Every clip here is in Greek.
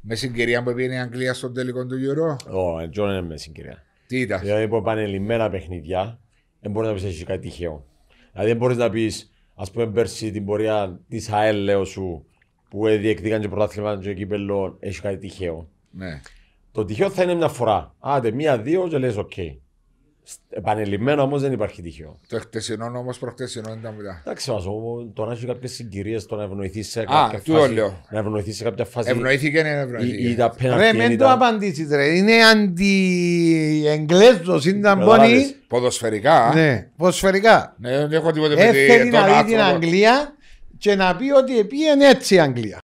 Με συγκυρία που πήγαινε η Αγγλία στον τελικό του Euro. Όχι, oh, δεν είναι με συγκυρία. Τι ήταν. Δηλαδή, πάνε επανελειμμένα παιχνιδιά, δεν μπορείς να πεις έχει κάτι τυχαίο. Δηλαδή, δεν μπορείς να πεις, ας πούμε, πέρσι την πορεία της ΑΕΛ, λέω σου, που διεκδίκαν το πρωτάθλημα και κύπελο, έχει κάτι τυχαίο. Ναι. Το τυχαίο θα είναι μια φορά. Άντε, μία-δύο και λες, οκ. Okay. Επανελειμμένο όμως δεν υπάρχει τυχαίο. Το χτεσινό όμω προχτεσινό ήταν μετά. Εντάξει, μα το να έχει κάποιες συγκυρίες, το να ευνοηθεί σε κάποια Α, φάση. Να ευνοηθεί σε κάποια φάση. Ευνοήθηκε ή ναι, δεν ευνοήθηκε. Ρε, μην το απαντήσεις, ρε. Είναι Ήταν Ποδοσφαιρικά. Ναι, ποδοσφαιρικά. Ναι, δεν έχω τίποτα Έφερε να δει την Αγγλία και να πει ότι πήγαινε έτσι η Αγγλία.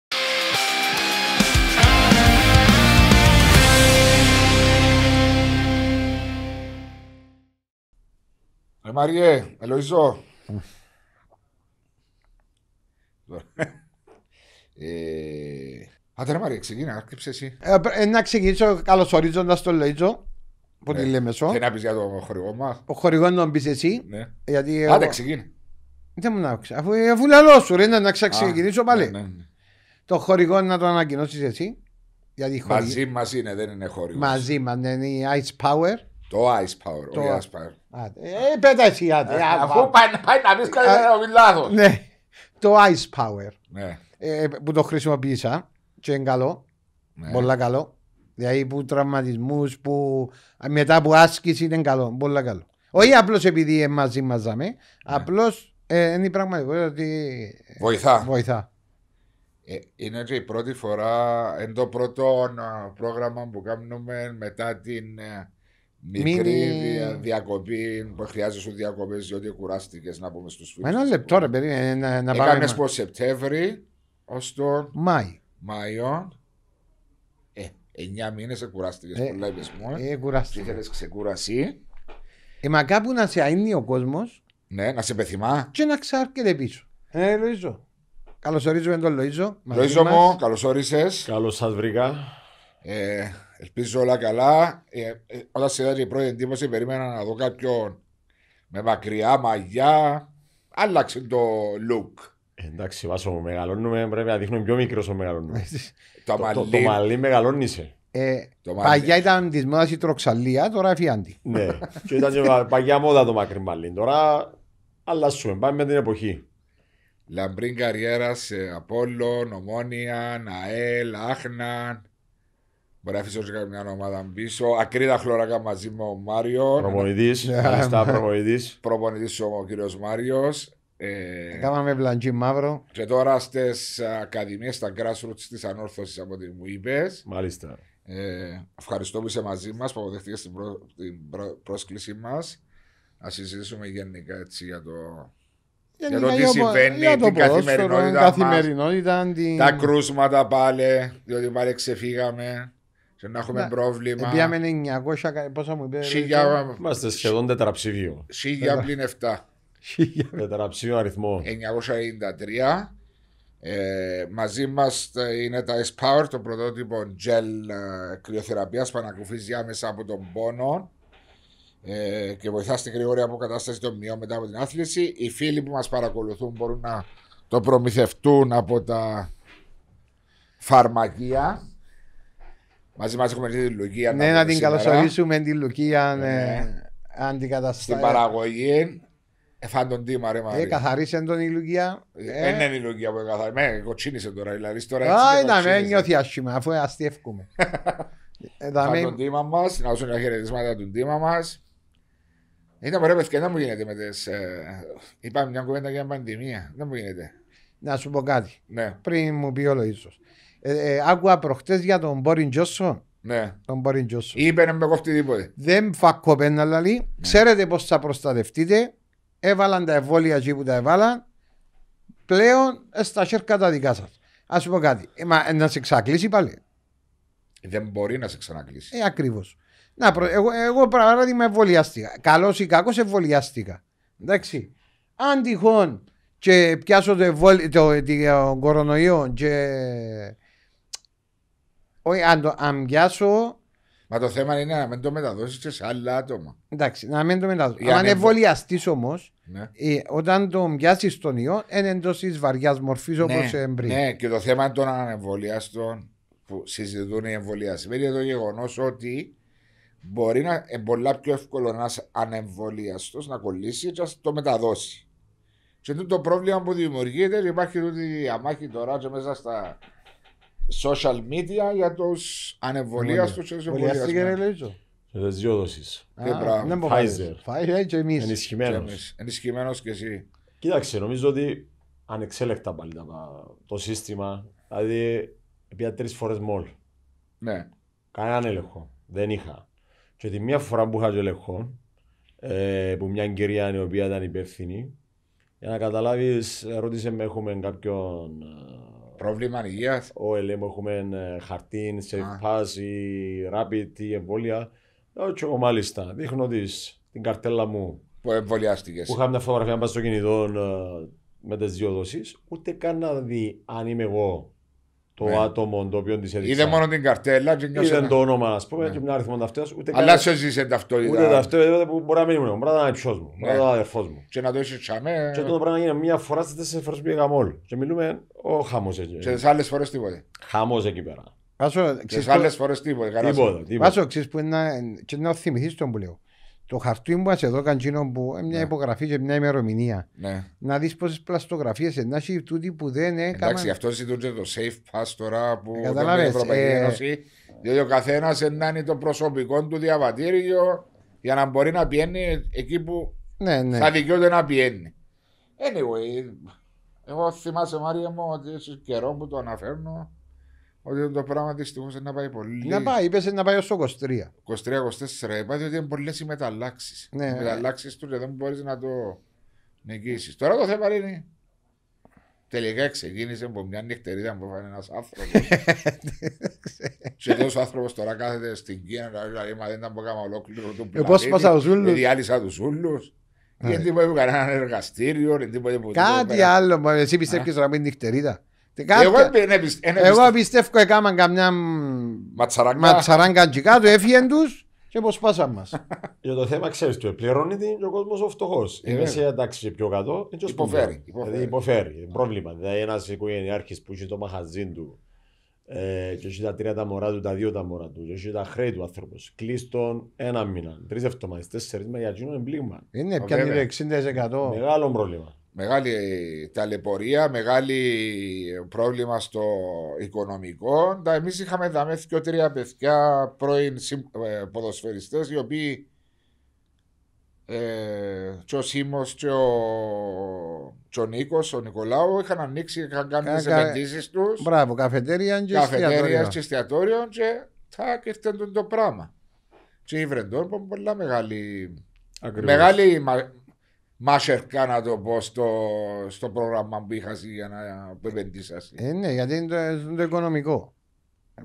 Ε, Μαριέ, Ελοϊζό. ε, Άντε Μαριέ, ξεκίνα, άρχιψε εσύ. Ε, ε να ξεκινήσω καλωσορίζοντας τον το Που ναι. τη λέμε σου. Και να πεις για τον χορηγό μας. Ο χορηγό να τον εσύ. Ναι. Γιατί Άντε, ξεκίνα. Δεν μου άκουσα. Αφού, ε, αφού λαλός σου, ρε, να ξεκινήσω ναι, πάλι. Ναι, ναι, Το χορηγό να το ανακοινώσεις εσύ. μαζί μας είναι, δεν είναι χορηγός. Μαζί μας, ναι, είναι η Ice Power. Το Ice Power, το Ice Power. Ε, ε, πέτα εσύ, άντε. Αφού πάει να πεις κάτι να λάθος. Ναι, το Ice Power. Ναι. Ε, που το χρησιμοποίησα και είναι καλό, ναι. πολύ καλό. Δηλαδή που τραυματισμούς, που μετά που άσκηση είναι καλό, πολύ καλό. Όχι ναι. απλώς επειδή ε, μαζί μαζάμε, ναι. απλώς ε, είναι η πραγματικότητα ότι. Βοηθά. βοηθά. Ε, είναι και η πρώτη φορά, είναι το πρώτο πρόγραμμα που κάνουμε μετά την Μικρή διακοπή που χρειάζεσαι διακοπές διότι κουράστηκες να πούμε στους φίλους. Ένα λεπτό, ρε παιδί, ε, να, να πάμε. Έκανε πως Σεπτέμβρη ως το Μάιο. Μάιο. Ε, εννιά μήνες κουράστηκες. Ε, πολλά μου. Ε, ε κουράστηκε. Ήθελε ξεκούραση. Ε, μα κάπου να σε αίνει ο κόσμος. Ναι, να σε πεθυμά. Και να ξάρκεται πίσω. Ε, Λοίζο. Καλωσορίζουμε τον Λοίζο. Λοίζο μου, καλώ όρισε. Καλώς σας βρήκα. Ε, Ελπίζω όλα καλά. Ε, ε, όταν σε έδωσε η πρώτη εντύπωση, περίμενα να δω κάποιον με μακριά μαγιά. Άλλαξε το look. Ε, εντάξει, βάσο, μεγαλώνουμε. Πρέπει να δείχνω πιο μικρός ο μεγαλώνουμε. το, το, το, μαλλί μεγαλώνησε. Ε, παγιά ήταν της μόδας η τροξαλία, τώρα εφιάντη. ναι, και ήταν και παγιά μόδα το μακρύ μαλλί. Τώρα αλλάσουμε, πάμε με την εποχή. Λαμπρίν καριέρα σε Απόλλων, Ομόνια, Ναέλ, Άχναν. Μπορεί να αφήσω και μια ομάδα πίσω. Ακρίδα χλωράκα μαζί με ο Μάριος. Προπονητής. Ευχαριστά, ναι. προπονητής. Προπονητής ο κύριος Μάριος. Ε, βλαντζή ε, βλαντζή μαύρο. Και τώρα στις ακαδημίες, στα grassroots της ανόρθωσης από ό,τι μου είπες. Μάλιστα. Ε, ευχαριστώ που είσαι μαζί μας, που αποδεχτήκες την, προ, την προ, πρόσκλησή μας. Να συζητήσουμε γενικά έτσι για το. για το τι συμβαίνει, για το την καθημερινότητα, καθημερινότητα μας, την... τα κρούσματα πάλι, διότι πάλι ξεφύγαμε. Και να έχουμε πρόβλημα. Πήγαμε 900, Πόσα μου είπες. Σίγια... Ε, Είμαστε σχεδόν τετραψήφιο. Σίγια πλην 7. Τετραψήφιο αριθμό. 993. Ε, μαζί μας ε, είναι τα S-Power, το πρωτότυπο gel ε, που ανακουφίζει άμεσα από τον πόνο και βοηθά στην γρήγορη αποκατάσταση των μειών μετά από την άθληση. Οι φίλοι που μας παρακολουθούν μπορούν να το προμηθευτούν από τα φαρμακεία. Μαζί μας έχουμε την Λουκία. Ναι, να, να την καλωσορίσουμε την Λουκία. Ναι. Ε, Στην παραγωγή Εφάν τον τίμα ρε Μαρία. Ε, καθαρίσε τον η Λουκία. Δεν ε, ε. είναι η Λουκία που καθαρίσε. Με κοτσίνησε τώρα. Δηλαδή, τώρα Α, ήταν με νιώθει ασχήμα, αφού αστιεύκουμε. Εφάν τον τίμα μας, να δώσουν τα χαιρετισμάτα του τίμα μας. Είναι ρε παιδιά, δεν μου γίνεται με τις... Είπαμε μια κουβέντα για πανδημία. Δεν μου γίνεται. Να σου πω κάτι. Ναι. Πριν μου πει ο Λοΐσος. Ε, ε, άκουγα προχτές για τον Μπόριν Τζόσον. Ναι. Τον Μπόριν Τζόσον. Είπε με κοφτεί τίποτε. Δεν φακοπένα λαλή. Ναι. Ξέρετε πώς θα προστατευτείτε. Έβαλαν τα εμβόλια εκεί που τα έβαλαν. Πλέον ε, στα χέρια τα δικά σας. Ας πω κάτι. Ε, μα, ε, να σε ξακλείσει πάλι. Δεν μπορεί να σε ξανακλείσει. Ε, ακριβώς. Να, προ... εγώ, εγώ παράδειγμα εμβολιάστηκα. Καλός ή κακός εμβολιάστηκα. Εντάξει. Αν τυχόν και πιάσω το, το, το, το κορονοϊό και όχι, αν, το, αν Μα το θέμα είναι να μην το μεταδώσεις και σε άλλα άτομα. Εντάξει, να μην το μεταδώσει. Αν είναι όμω, ε, όταν το μοιάζει στον ιό, είναι εντό τη βαριάς μορφής όπω ναι, πριν. Ναι, και το θέμα των ανεμβολιαστών που συζητούν οι εμβολιασμοί είναι το γεγονός ότι μπορεί να είναι πολλά πιο εύκολο ένα ανεμβολιαστός να κολλήσει και να το μεταδώσει. Και το πρόβλημα που δημιουργείται υπάρχει τούτη αμάχη τώρα και μέσα στα social media για τους ανεβολίας τους και τους Σε δύο δόσεις. Φάιζερ. Φάιζερ και εμείς. Ενισχυμένος. και εσύ. Κοίταξε, νομίζω ότι ανεξέλεκτα πάλι το σύστημα. Δηλαδή, πήγα τρεις φορές μόλ. Ναι. Κανέναν έλεγχο. Δεν είχα. Και τη μία φορά που είχα το έλεγχο, ε, που μια κυρία η οποία ήταν υπεύθυνη, για να καταλάβεις, ρώτησε με έχουμε κάποιον ε, πρόβλημα υγείας. Ο ελέγχο έχουμε χαρτί, ή ράπιτ rapid, εμβόλια. Ε, Όχι εγώ μάλιστα. Δείχνω της, την καρτέλα μου. Που εμβολιάστηκες. Που είχα μια φωτογραφία πάνω στο κινητό ε, με τις δύο δόσεις. Ούτε καν να δει αν είμαι εγώ το ναι. άτομο το οποίο της έδειξε. Είδε μόνο την καρτέλα. Και Είδε το όνομα, ας πούμε, ναι. και μια αριθμό ταυτότητα. Αλλά Ούτε ταυτότητα δηλαδή που μπορεί να μην ήμουν. Μπορεί να είναι υψό μου. Μπορεί να ναι. αδερφός μου. Και να το είσαι ε. Και πρέπει να γίνει μια φορά στις τέσσερις φορές που Και μιλούμε, ο χάμο άλλες φορές τίποτε. εκεί πέρα. να που λέω. Το χαρτί μου εδώ καντζίνο που είναι μια ναι. υπογραφή και μια ημερομηνία. Ναι. Να δεις πόσες πλαστογραφίες ε, να έχει τούτη που δεν έκανα. Εντάξει, αυτό ζητούνται το safe pass τώρα που δεν η ε. Ευρωπαϊκή Ένωση. Διότι ο καθένας ενάνει το προσωπικό του διαβατήριο για να μπορεί να πιένει εκεί που ναι, ναι. θα δικαιούται να πιένει. Anyway, εγώ θυμάσαι Μάρια μου ότι καιρό που το αναφέρνω ότι το πράγμα δυστυχώ να πάει πολύ. Να πάει, είπες να πάει όσο 23. 23-24. Είπα ότι είναι πολλές οι μεταλλάξεις. Ναι, οι ναι. μεταλλάξεις τους δεν μπορείς να το νικήσεις. Τώρα το θέμα είναι. Τελικά ξεκίνησε από μια νυχτερίδα που έφανε ένας άνθρωπος. Σε αυτός ο άνθρωπος τώρα κάθεται στην Κίνα, δηλαδή μα δεν ήταν από κάμα ολόκληρο το ε, πλανήτη. Πώ πάσα του Ζούλου. Ε, διάλυσα τους Ζούλου. Δεν ναι. τίποτα που κανένα εργαστήριο, Κάτι άλλο, εσύ πιστεύεις να μην νυχτερίδα. Εγώ ναι, ναι, πιστεύω ότι έκαναν καμιά ματσαράγκα τσικά του, έφυγαν τους και πως πάσαν μας. Για το θέμα ξέρεις του, την και ο κόσμος ο φτωχός. Ε, είναι σε εντάξει πιο κάτω, έτσι υποφέρει. Δηλαδή υποφέρει, πρόβλημα. Δηλαδή ένας οικογενειάρχης που έχει το μαχαζίν του ε, και έχει τα τρία τα μωρά του, τα δύο τα μωρά του, και έχει τα χρέη του άνθρωπο. Κλείστον ένα μήνα, τρεις εβδομάδες, τέσσερις μα για εκείνο εμπλήγμα. Είναι, ε, πια 60%. Μεγάλο πρόβλημα. Μεγάλη ταλαιπωρία, μεγάλη πρόβλημα στο οικονομικό. Εμείς είχαμε δάμε και τρία παιδιά πρώην ε, ποδοσφαιριστές, οι οποίοι ε, και ο Σίμος και ο, ο Νίκος, ο Νικολάου είχαν ανοίξει, και είχαν κάνει τι επενδύσεις τους τους. Μπράβο, καφετέρια και εστιατόριο. και εστιατόριο και θα ήρθε το πράγμα. Και η Βρεντόρ, πολλά μεγάλη, Ακριβώς. μεγάλη μάσερκα να το πω στο, στο πρόγραμμα που είχα για να που Ε, ναι, γιατί είναι το, είναι το οικονομικό.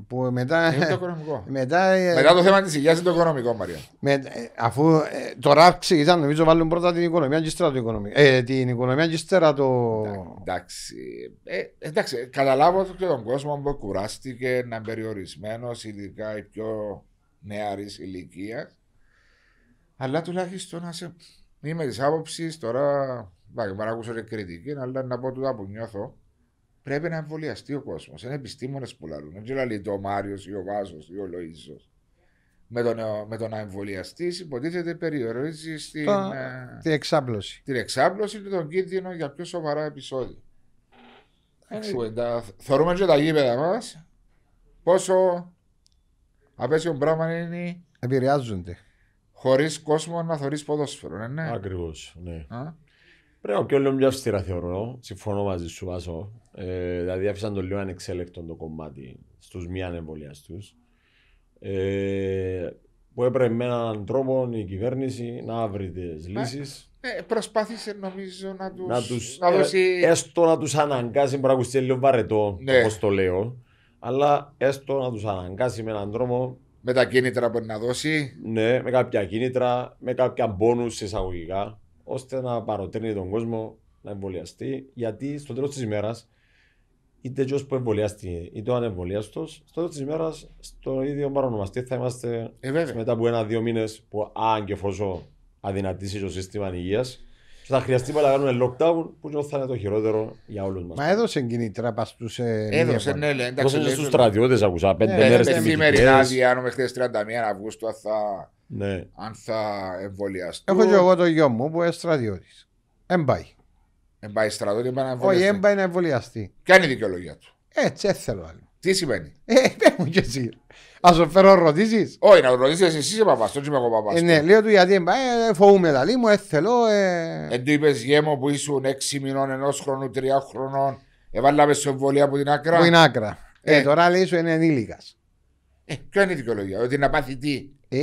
Που μετά, είναι το οικονομικό. μετά, ε, μετά το θέμα της υγείας είναι το οικονομικό, Μαρία. Με, ε, αφού ε, το νομίζω βάλουν πρώτα την οικονομία και ύστερα το οικονομικό. Ε, την οικονομία και ύστερα το. Εντάξει. Ε, εντάξει, καταλάβω και τον κόσμο που κουράστηκε να είναι περιορισμένος, ειδικά η πιο νεαρή ηλικίας. Αλλά τουλάχιστον να σε Είμαι της άποψης τώρα. Μπορεί να ακούσω κριτική, αλλά να πω τούτα που νιώθω. Πρέπει να εμβολιαστεί ο κόσμος. Είναι επιστήμονες που λαλούν. Δεν ξέρω είναι ο Μάριος ή ο Βάζος ή ο Λοίζο. Με με το να εμβολιαστείς, υποτίθεται περιορίζεις στην, το, ε, την εξάπλωση. Την εξάπλωση και τον κίνδυνο για πιο σοβαρά επεισόδια. Θεωρούμε και τα γήπεδα μας πόσο απέσιο πράγμα είναι. Επηρεάζονται. Χωρίς κόσμο να θεωρείς ποδόσφαιρο, ε, ναι. Ακριβώς, ναι. Πρέπει και όλο μια αυστηρά θεωρώ. Συμφωνώ μαζί σου, Βάσο. Ε, δηλαδή, άφησαν το λίγο ανεξέλεκτο το κομμάτι στους μη ανεμβολιαστού. Ε, που έπρεπε με έναν τρόπο η κυβέρνηση να βρει τις ε, λύσεις. Ε, προσπάθησε νομίζω να τους να τους, να ε, δώσει... ε, έστω να τους αναγκάσει. Μπορεί να ακουστεί λίγο βαρετό, ναι. όπως το λέω, αλλά έστω να τους αναγκάσει με έναν τρόπο με τα κίνητρα μπορεί να δώσει. Ναι, με κάποια κίνητρα, με κάποια μπόνους εισαγωγικά, ώστε να παροτρύνει τον κόσμο να εμβολιαστεί. Γιατί στο τέλος της ημέρας, είτε ποιο που εμβολιαστεί είτε ο ανεμβολιαστό, στο τέλος της ημέρας, στο ίδιο παρονομαστή θα είμαστε ε, μετά από ένα-δύο μήνες που αν και φόσο αδυνατήσει το σύστημα υγείας θα χρειαστεί να κάνουμε lockdown που θα είναι το χειρότερο για όλους μας. Μα έδωσε κινητρά πα στους. Ε, έδωσε, ναι, ναι, εντάξει. Έδωσε στους στρατιώτες, άκουσα ναι, πέντε μέρε. Στην δηλαδή, αν μέχρι τι 31 Αυγούστου θα... Ναι. αν θα εμβολιαστούν. Έχω και εγώ το γιο μου που είναι στρατιώτης. Εμπάει. Εμπάει στρατιώτη, εμπάει να εμβολιαστεί. Όχι, εμπάει να εμβολιαστεί. Ποια είναι η δικαιολογία του. Έτσι, έτσι θέλω άλλο. Τι σημαίνει. Ε, ναι, μου και εσύ. Ας σου φέρω ρωτήσεις. Όχι, να ρωτήσεις εσύ είσαι παπάς, Τον είμαι εγώ παπάς. Ε, ναι. ναι, λέω του γιατί ε, ε φοβούμαι τα λίμου, ε, έθελω. Ε... Εν του είπες γέμο που ήσουν 6 μηνών, ενός χρόνου, τρία χρονών, έβαλαμε σε εμβολία από την άκρα. Από την άκρα. Ε, ε, τώρα λέει σου είναι ενήλικας. Ε, ποια είναι η δικαιολογία, ότι να πάθει τι. Ε,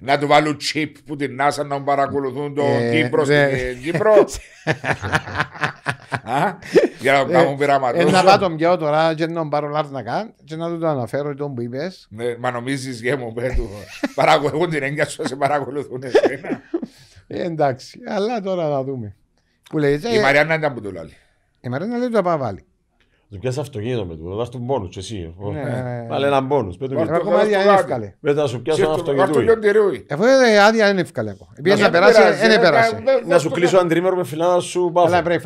να του βάλουν chip που την NASA να παρακολουθούν τον ε, Κύπρο στην Κύπρο. Για να κάνουν ε, πειράματα. Ένα ε, πάτο πιάω τώρα και να πάρω να κάνω και να του το αναφέρω τον που είπες. Ναι, μα νομίζεις γε μου πέτου. Παρακολουθούν την έγκια σου, σε παρακολουθούν εσένα. Ε, εντάξει, αλλά τώρα να δούμε. Η Μαριάννα ήταν που το λέει. Η Μαριάννα λέει το πάει βάλει. Του πιάσει αυτοκίνητο με του, δώσ' του μπόνους εσύ. Ναι. Βάλε έναν ναι. μπόνους. Ακόμα άδεια δεν έφκαλε. να σου πιάσει ένα αυτοκίνητο. είναι ε, άδεια δεν να περάσει, δεν περάσει. Να σου κλείσω έναν τρίμερο με σου πάω. πρέπει να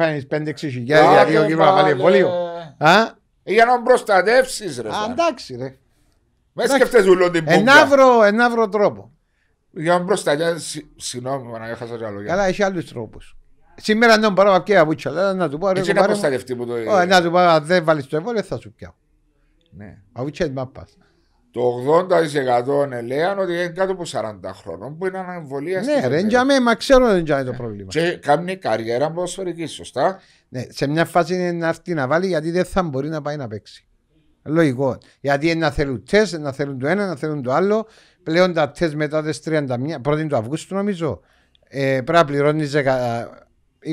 φάνεις Για να προστατεύσεις ρε. Αντάξει ρε. τρόπο. Για να προστατεύσεις, συγγνώμη, άλλους τρόπους. Σήμερα δεν μπορώ να πιάω βούτσα, αλλά να του πω ρε κουμπάρε μου. προστατευτεί που το... Να του πω, δεν βάλεις το εμβόλιο θα σου πιάω. Ναι. Αβούτσα δεν πας. Το 80% λέγανε ότι είναι κάτω από 40 χρόνων που είναι αναβολία Ναι, ρε, για μέ, μα ξέρω δεν είναι το πρόβλημα. Και κάνει καριέρα ποδοσφαιρική, σωστά. Ναι, σε μια φάση είναι να αυτή να βάλει γιατί δεν θα μπορεί να πάει να παίξει. Λογικό. Γιατί είναι να θέλουν τεστ, να θέλουν το ένα, να θέλουν το άλλο. Πλέον τα τεστ μετά τις 31 πρώτη του Αυγούστου, νομίζω. Ε, πρέπει να πληρώνεις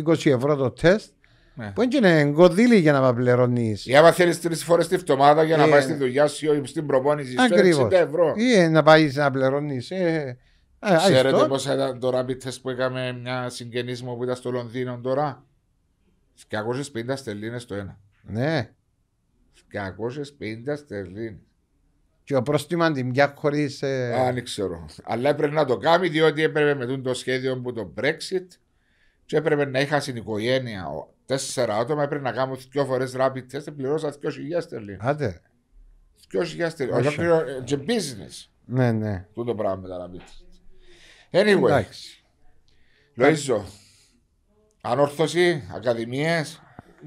20 ευρώ το τεστ. Ναι. Που είναι κονδύλι για να πληρώνει. Ή άμα θέλει τρεις φορές τη βδομάδα για να πα ε, πάει στη δουλειά σου ή στην προπόνηση. Ακριβώ. Ή ε, να πάεις να πληρώνεις. Ε, ε Ξέρετε πώς ήταν το rapid test που είχαμε μια συγγενή μου που ήταν στο Λονδίνο τώρα. 250 στελίνες το ένα. Ναι. 250 στελίνες. Και ο πρόστιμο την πια χωρίς. Ε... Α, δεν ξέρω. Αλλά έπρεπε να το κάνει διότι έπρεπε με το σχέδιο που το Brexit και έπρεπε να είχα στην οικογένεια τέσσερα άτομα, έπρεπε να κάνω δύο φορές rapid test και πληρώσα 2.000 τελείω. Άντε. 2.000 όχι Ολόκληρο ε, και business. Ναι, ναι. Τούτο πράγμα με τα rapid test. Anyway. Εντάξει. Λοίζο. Ανόρθωση, ακαδημίες.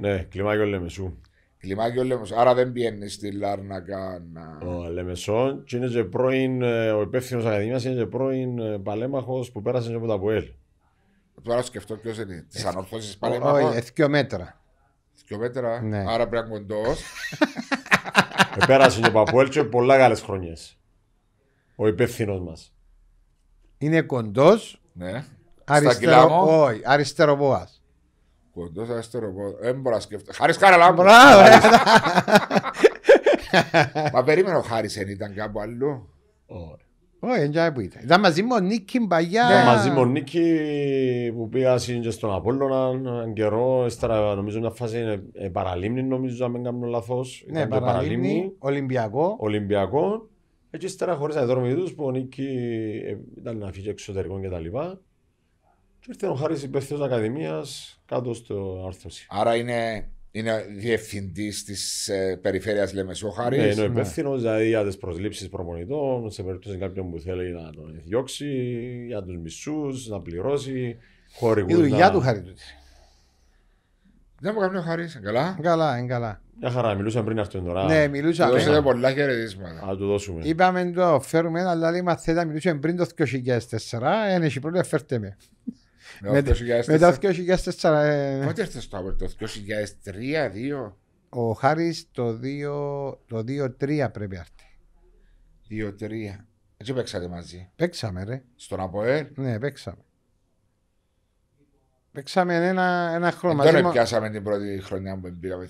Ναι, κλιμάκιο λεμεσού. Κλιμάκιο λέμε Άρα δεν πιένεις στη Λάρνακα να. Ο Λέμεσο, και είναι και πρώην, ε, ο υπεύθυνος ακαδημίας είναι και πρώην ε, παλέμαχος που πέρασε από τα Ποέλ. Τώρα σκεφτώ ποιος είναι. Τις ανορθώσει πάλι. Όχι, εθικιό μέτρα. Εθικιό μέτρα. Ναι. Άρα πρέπει να κοντό. Ε, πέρασε το Παπουέλτσο πολλά καλές χρονιές. Ο υπεύθυνος μας. Είναι κοντός. Ναι. Αριστερό. Όχι, αριστεροβόα. Κοντό ε, αριστεροβόα. Δεν μπορώ να σκεφτώ. Χάρης Καραλάμπο. Μα περίμενε ο Χάρης δεν ήταν κάπου αλλού. Όχι που ήταν. Ναι, μαζί μου ο Νίκη που πήγα και στον Απόλλωνα καιρό. νομίζω μια φάση ε, παραλίμνη νομίζω δεν λαθός. Ναι, παραλίμνη, Ολυμπιακό. Και που Νίκη ε, ήταν να φύγει εξωτερικών και τα λοιπά. Και ήρθε ο Χάρης υπεύθυνος Ακαδημίας κάτω στο είναι διευθυντής της ε, περιφέρειας Χαρή. Ναι, είναι ο ναι. υπεύθυνος δηλαδή, για τις προσλήψεις προπονητών, σε περίπτωση κάποιον που θέλει να τον διώξει, για τους μισούς, να πληρώσει χορηγού. Η δουλειά του χάρη Δεν μου κάνει ο Χαρί, καλά. Καλά, είναι καλά. Μια χαρά, μιλούσαμε πριν αυτήν ώρα. Ναι, μιλούσαμε. Δώσατε πολλά χαιρετίσματα. Α, του δώσουμε. Είπαμε το φέρουμε, αλλά λέει μα θέλει να μιλούσαμε πριν το 2004, ένα έχει φέρτε με. Με ε, ε. το 2004. Πότε ήρθε στο το 2003-2002. Ο Χάρη το 2-3 πρέπει να έρθει. 2-3. Έτσι παίξατε μαζί. Παίξαμε, ρε. Στον Αποέλ. Ναι, παίξαμε. Παίξαμε ένα, ένα χρόνο μαζί. Τώρα πιάσαμε την πρώτη χρονιά που πήγαμε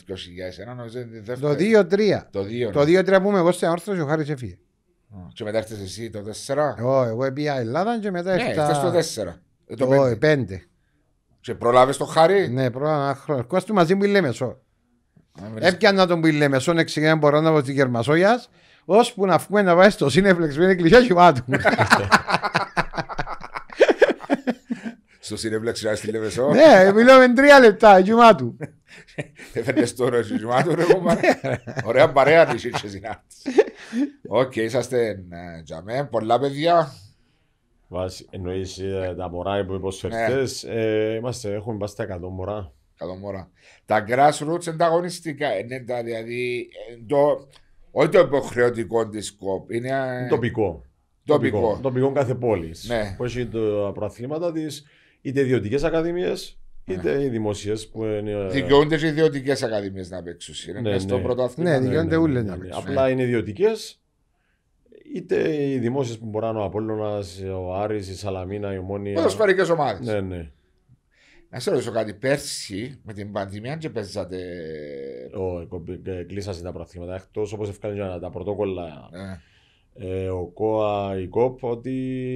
το 2001, Το 2-3. Το 2-3 ναι. που είμαι εγώ στην Άρθρο και ο Χάρης έφυγε. Και μετά έρθες εσύ το 4. Εγώ, εγώ πήγα Ελλάδα και μετά έρθει Ναι, έρθες το 4. Ε, το πέντε. Και προλάβες το χάρι. Ναι, προλάβες ένα χρόνο. Κόστη μαζί μου η Λέμεσο. Έπιανα τον πει η Λέμεσο, εξηγέναν μπορώ να βγω την Γερμασόγιας, ώσπου να φύγουμε να βάζει το σύνεφλεξ με την εκκλησιά χυμάτου. Στο σύνεπλεξ να στη Λεμεσό. Ναι, μιλάμε τρία λεπτά, γιουμά του. Έφερνες τώρα εσύ γιουμά του, ρε ναι. Ωραία παρέα της είσαι συνάρτηση. Οκ, είσαστε ε, τζαμέ, πολλά παιδιά εννοείς ε, τα μωρά που υποσχεριστές, ναι. ε, είμαστε, έχουμε πάει στα 100 μωρά. 100 μωρά. Τα grassroots είναι τα αγωνιστικά, είναι τα, δηλαδή, ε, το, όχι το υποχρεωτικό της ΚΟΠ, ε, είναι... Τοπικό. Τοπικό. Τοπικό, τοπικό κάθε πόλης. Ναι. Που έχει τα προαθλήματα της, είτε ιδιωτικές ακαδημίες, ναι. είτε ναι. οι δημοσίες που είναι. Δικαιούνται οι ιδιωτικές ακαδημίες να παίξουν. Είναι ναι, στο ναι. Ναι, δικαιούνται ναι, ναι, ναι, ναι, ναι. Απλά είναι ιδιωτικές είτε οι δημόσιες που μπορεί να είναι ο Απόλλωνας, ο Άρης, η Σαλαμίνα, η Ομόνια. Ποδοσφαιρικές ομάδες. Ναι, ναι. Να σε ρωτήσω κάτι, πέρσι με την πανδημία, αν και παίζατε. Ε, κλείσατε τα προαθήματα εκτός όπως ευκάλυψαν τα πρωτόκολλα. Ναι. Ε, ο ΚΟΑ, η ΚΟΠ, ότι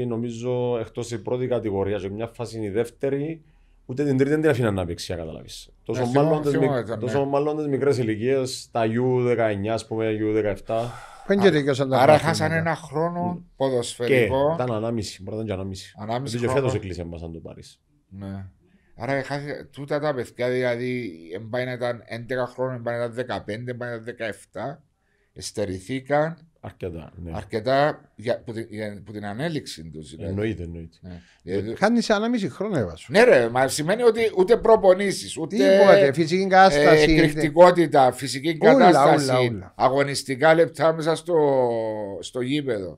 νομίζω εκτός η πρώτη κατηγορία, σε μια φάση είναι η δεύτερη, ούτε την τρίτη δεν την αφήνει να παίξει, καταλάβεις. Ναι, τόσο, ναι. τόσο μάλλον τις μικρές ηλικίες, τα U19, ας πούμε, U17. Άρα χάσανε ένα χρόνο ποδοσφαιρικό. Και ήταν ανάμιση, μπορεί να ήταν και ανάμιση. Ανάμιση χρόνο. Και φέτος εκκλήσε μας αν το πάρεις. Ναι. Άρα χάσε τούτα τα παιδιά, δηλαδή εμπάει να ήταν 11 χρόνια, εμπάει να ήταν 15, εμπάει να ήταν 17. Εστερηθήκαν Αρκετά. Ναι. Αρκετά για, που, για, που την ανέλυξη του. Δηλαδή. Εννοείται, εννοείται. Ναι. Ε, ε, Χάνει μισή χρόνο, έβασο. Ναι, ρε, μα σημαίνει ότι ούτε προπονήσεις, ούτε. Τίποτε, φυσική κατάσταση. Ε, εκρηκτικότητα, φυσική κατάσταση. Αγωνιστικά λεπτά μέσα στο, στο γήπεδο.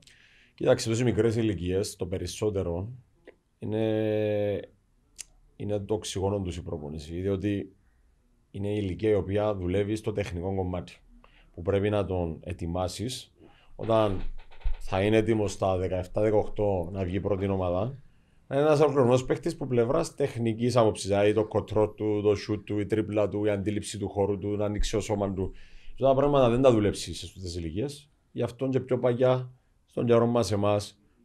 Κοιτάξτε, τόσες μικρές ηλικίες το περισσότερο είναι, είναι το οξυγόνο τους η προπονήση. Διότι είναι η ηλικία η οποία δουλεύει στο τεχνικό κομμάτι που πρέπει να τον ετοιμάσεις όταν θα είναι έτοιμο στα 17-18 να βγει πρώτη ομάδα. να Είναι ένας ολοκληρωμένος παίχτη που πλευράς τεχνικής άποψης. Δηλαδή το κοτρό του, το σουτ του, η τρίπλα του, η αντίληψη του χώρου του, να ανοίξει ο σώμα του. Αυτά τα πράγματα δεν τα δουλέψεις σε αυτέ τι ηλικίες. Γι' αυτό και πιο παγιά, στον καιρό μας, εμάς,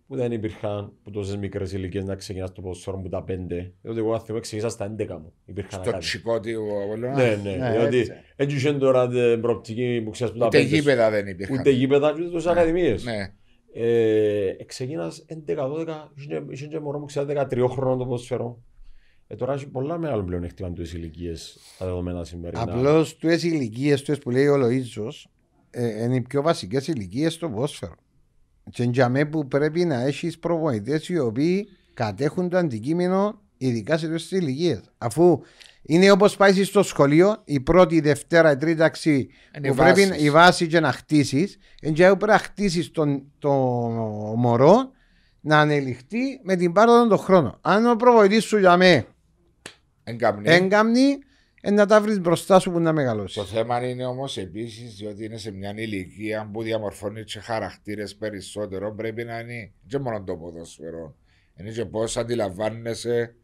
που δεν υπήρχαν που τόσες μικρές ηλικίες να ξεκινάς το ποσόρο που τα πέντε. Διότι εγώ θυμάμαι ξεκινήσα στα έντεκα μου. Υπήρχαν Στο τσικότι ο Απολαιώνα. Ναι, ναι. ναι διότι έτσι είχε τώρα την προοπτική που ξέρεις που τα πέντε. Ούτε γήπεδα δεν υπήρχαν. Ούτε γήπεδα, ούτε τόσες ναι, ακαδημίες. Ναι. Ε, ξεκινά 11-12, είχε και μωρό μου ξέρεις 13 χρόνια το ποσόρο. Ε, τώρα έχει πολλά μεγάλο πλεονέκτημα του ηλικίες τα δεδομένα σήμερα. Απλώς του ηλικίε του που λέει ο Λοίτσο, ε, είναι οι πιο βασικές ηλικίες στο ποδόσφαιρο. Και για μέ που πρέπει να έχεις προβοητέ οι οποίοι κατέχουν το αντικείμενο, ειδικά σε τέτοιε ηλικίες. Αφού είναι όπως πάει στο σχολείο, η πρώτη, η δευτέρα, η τρίτη ταξί που πρέπει η βάση για να χτίσεις, εντιαφέρει πρέπει να χτίσεις το το μωρό να ανελιχθεί με την πάροδο τον χρόνο. Αν ο προβοητή σου για μέ έγκαμνη, ε, να τα βρεις μπροστά σου που να μεγαλώσεις. Το θέμα είναι όμως επίσης διότι είναι σε μια ηλικία που διαμορφώνει και χαρακτήρες περισσότερο. Πρέπει να είναι και μόνο το ποδόσφαιρο. Είναι και πώς αντιλαμβάνεσαι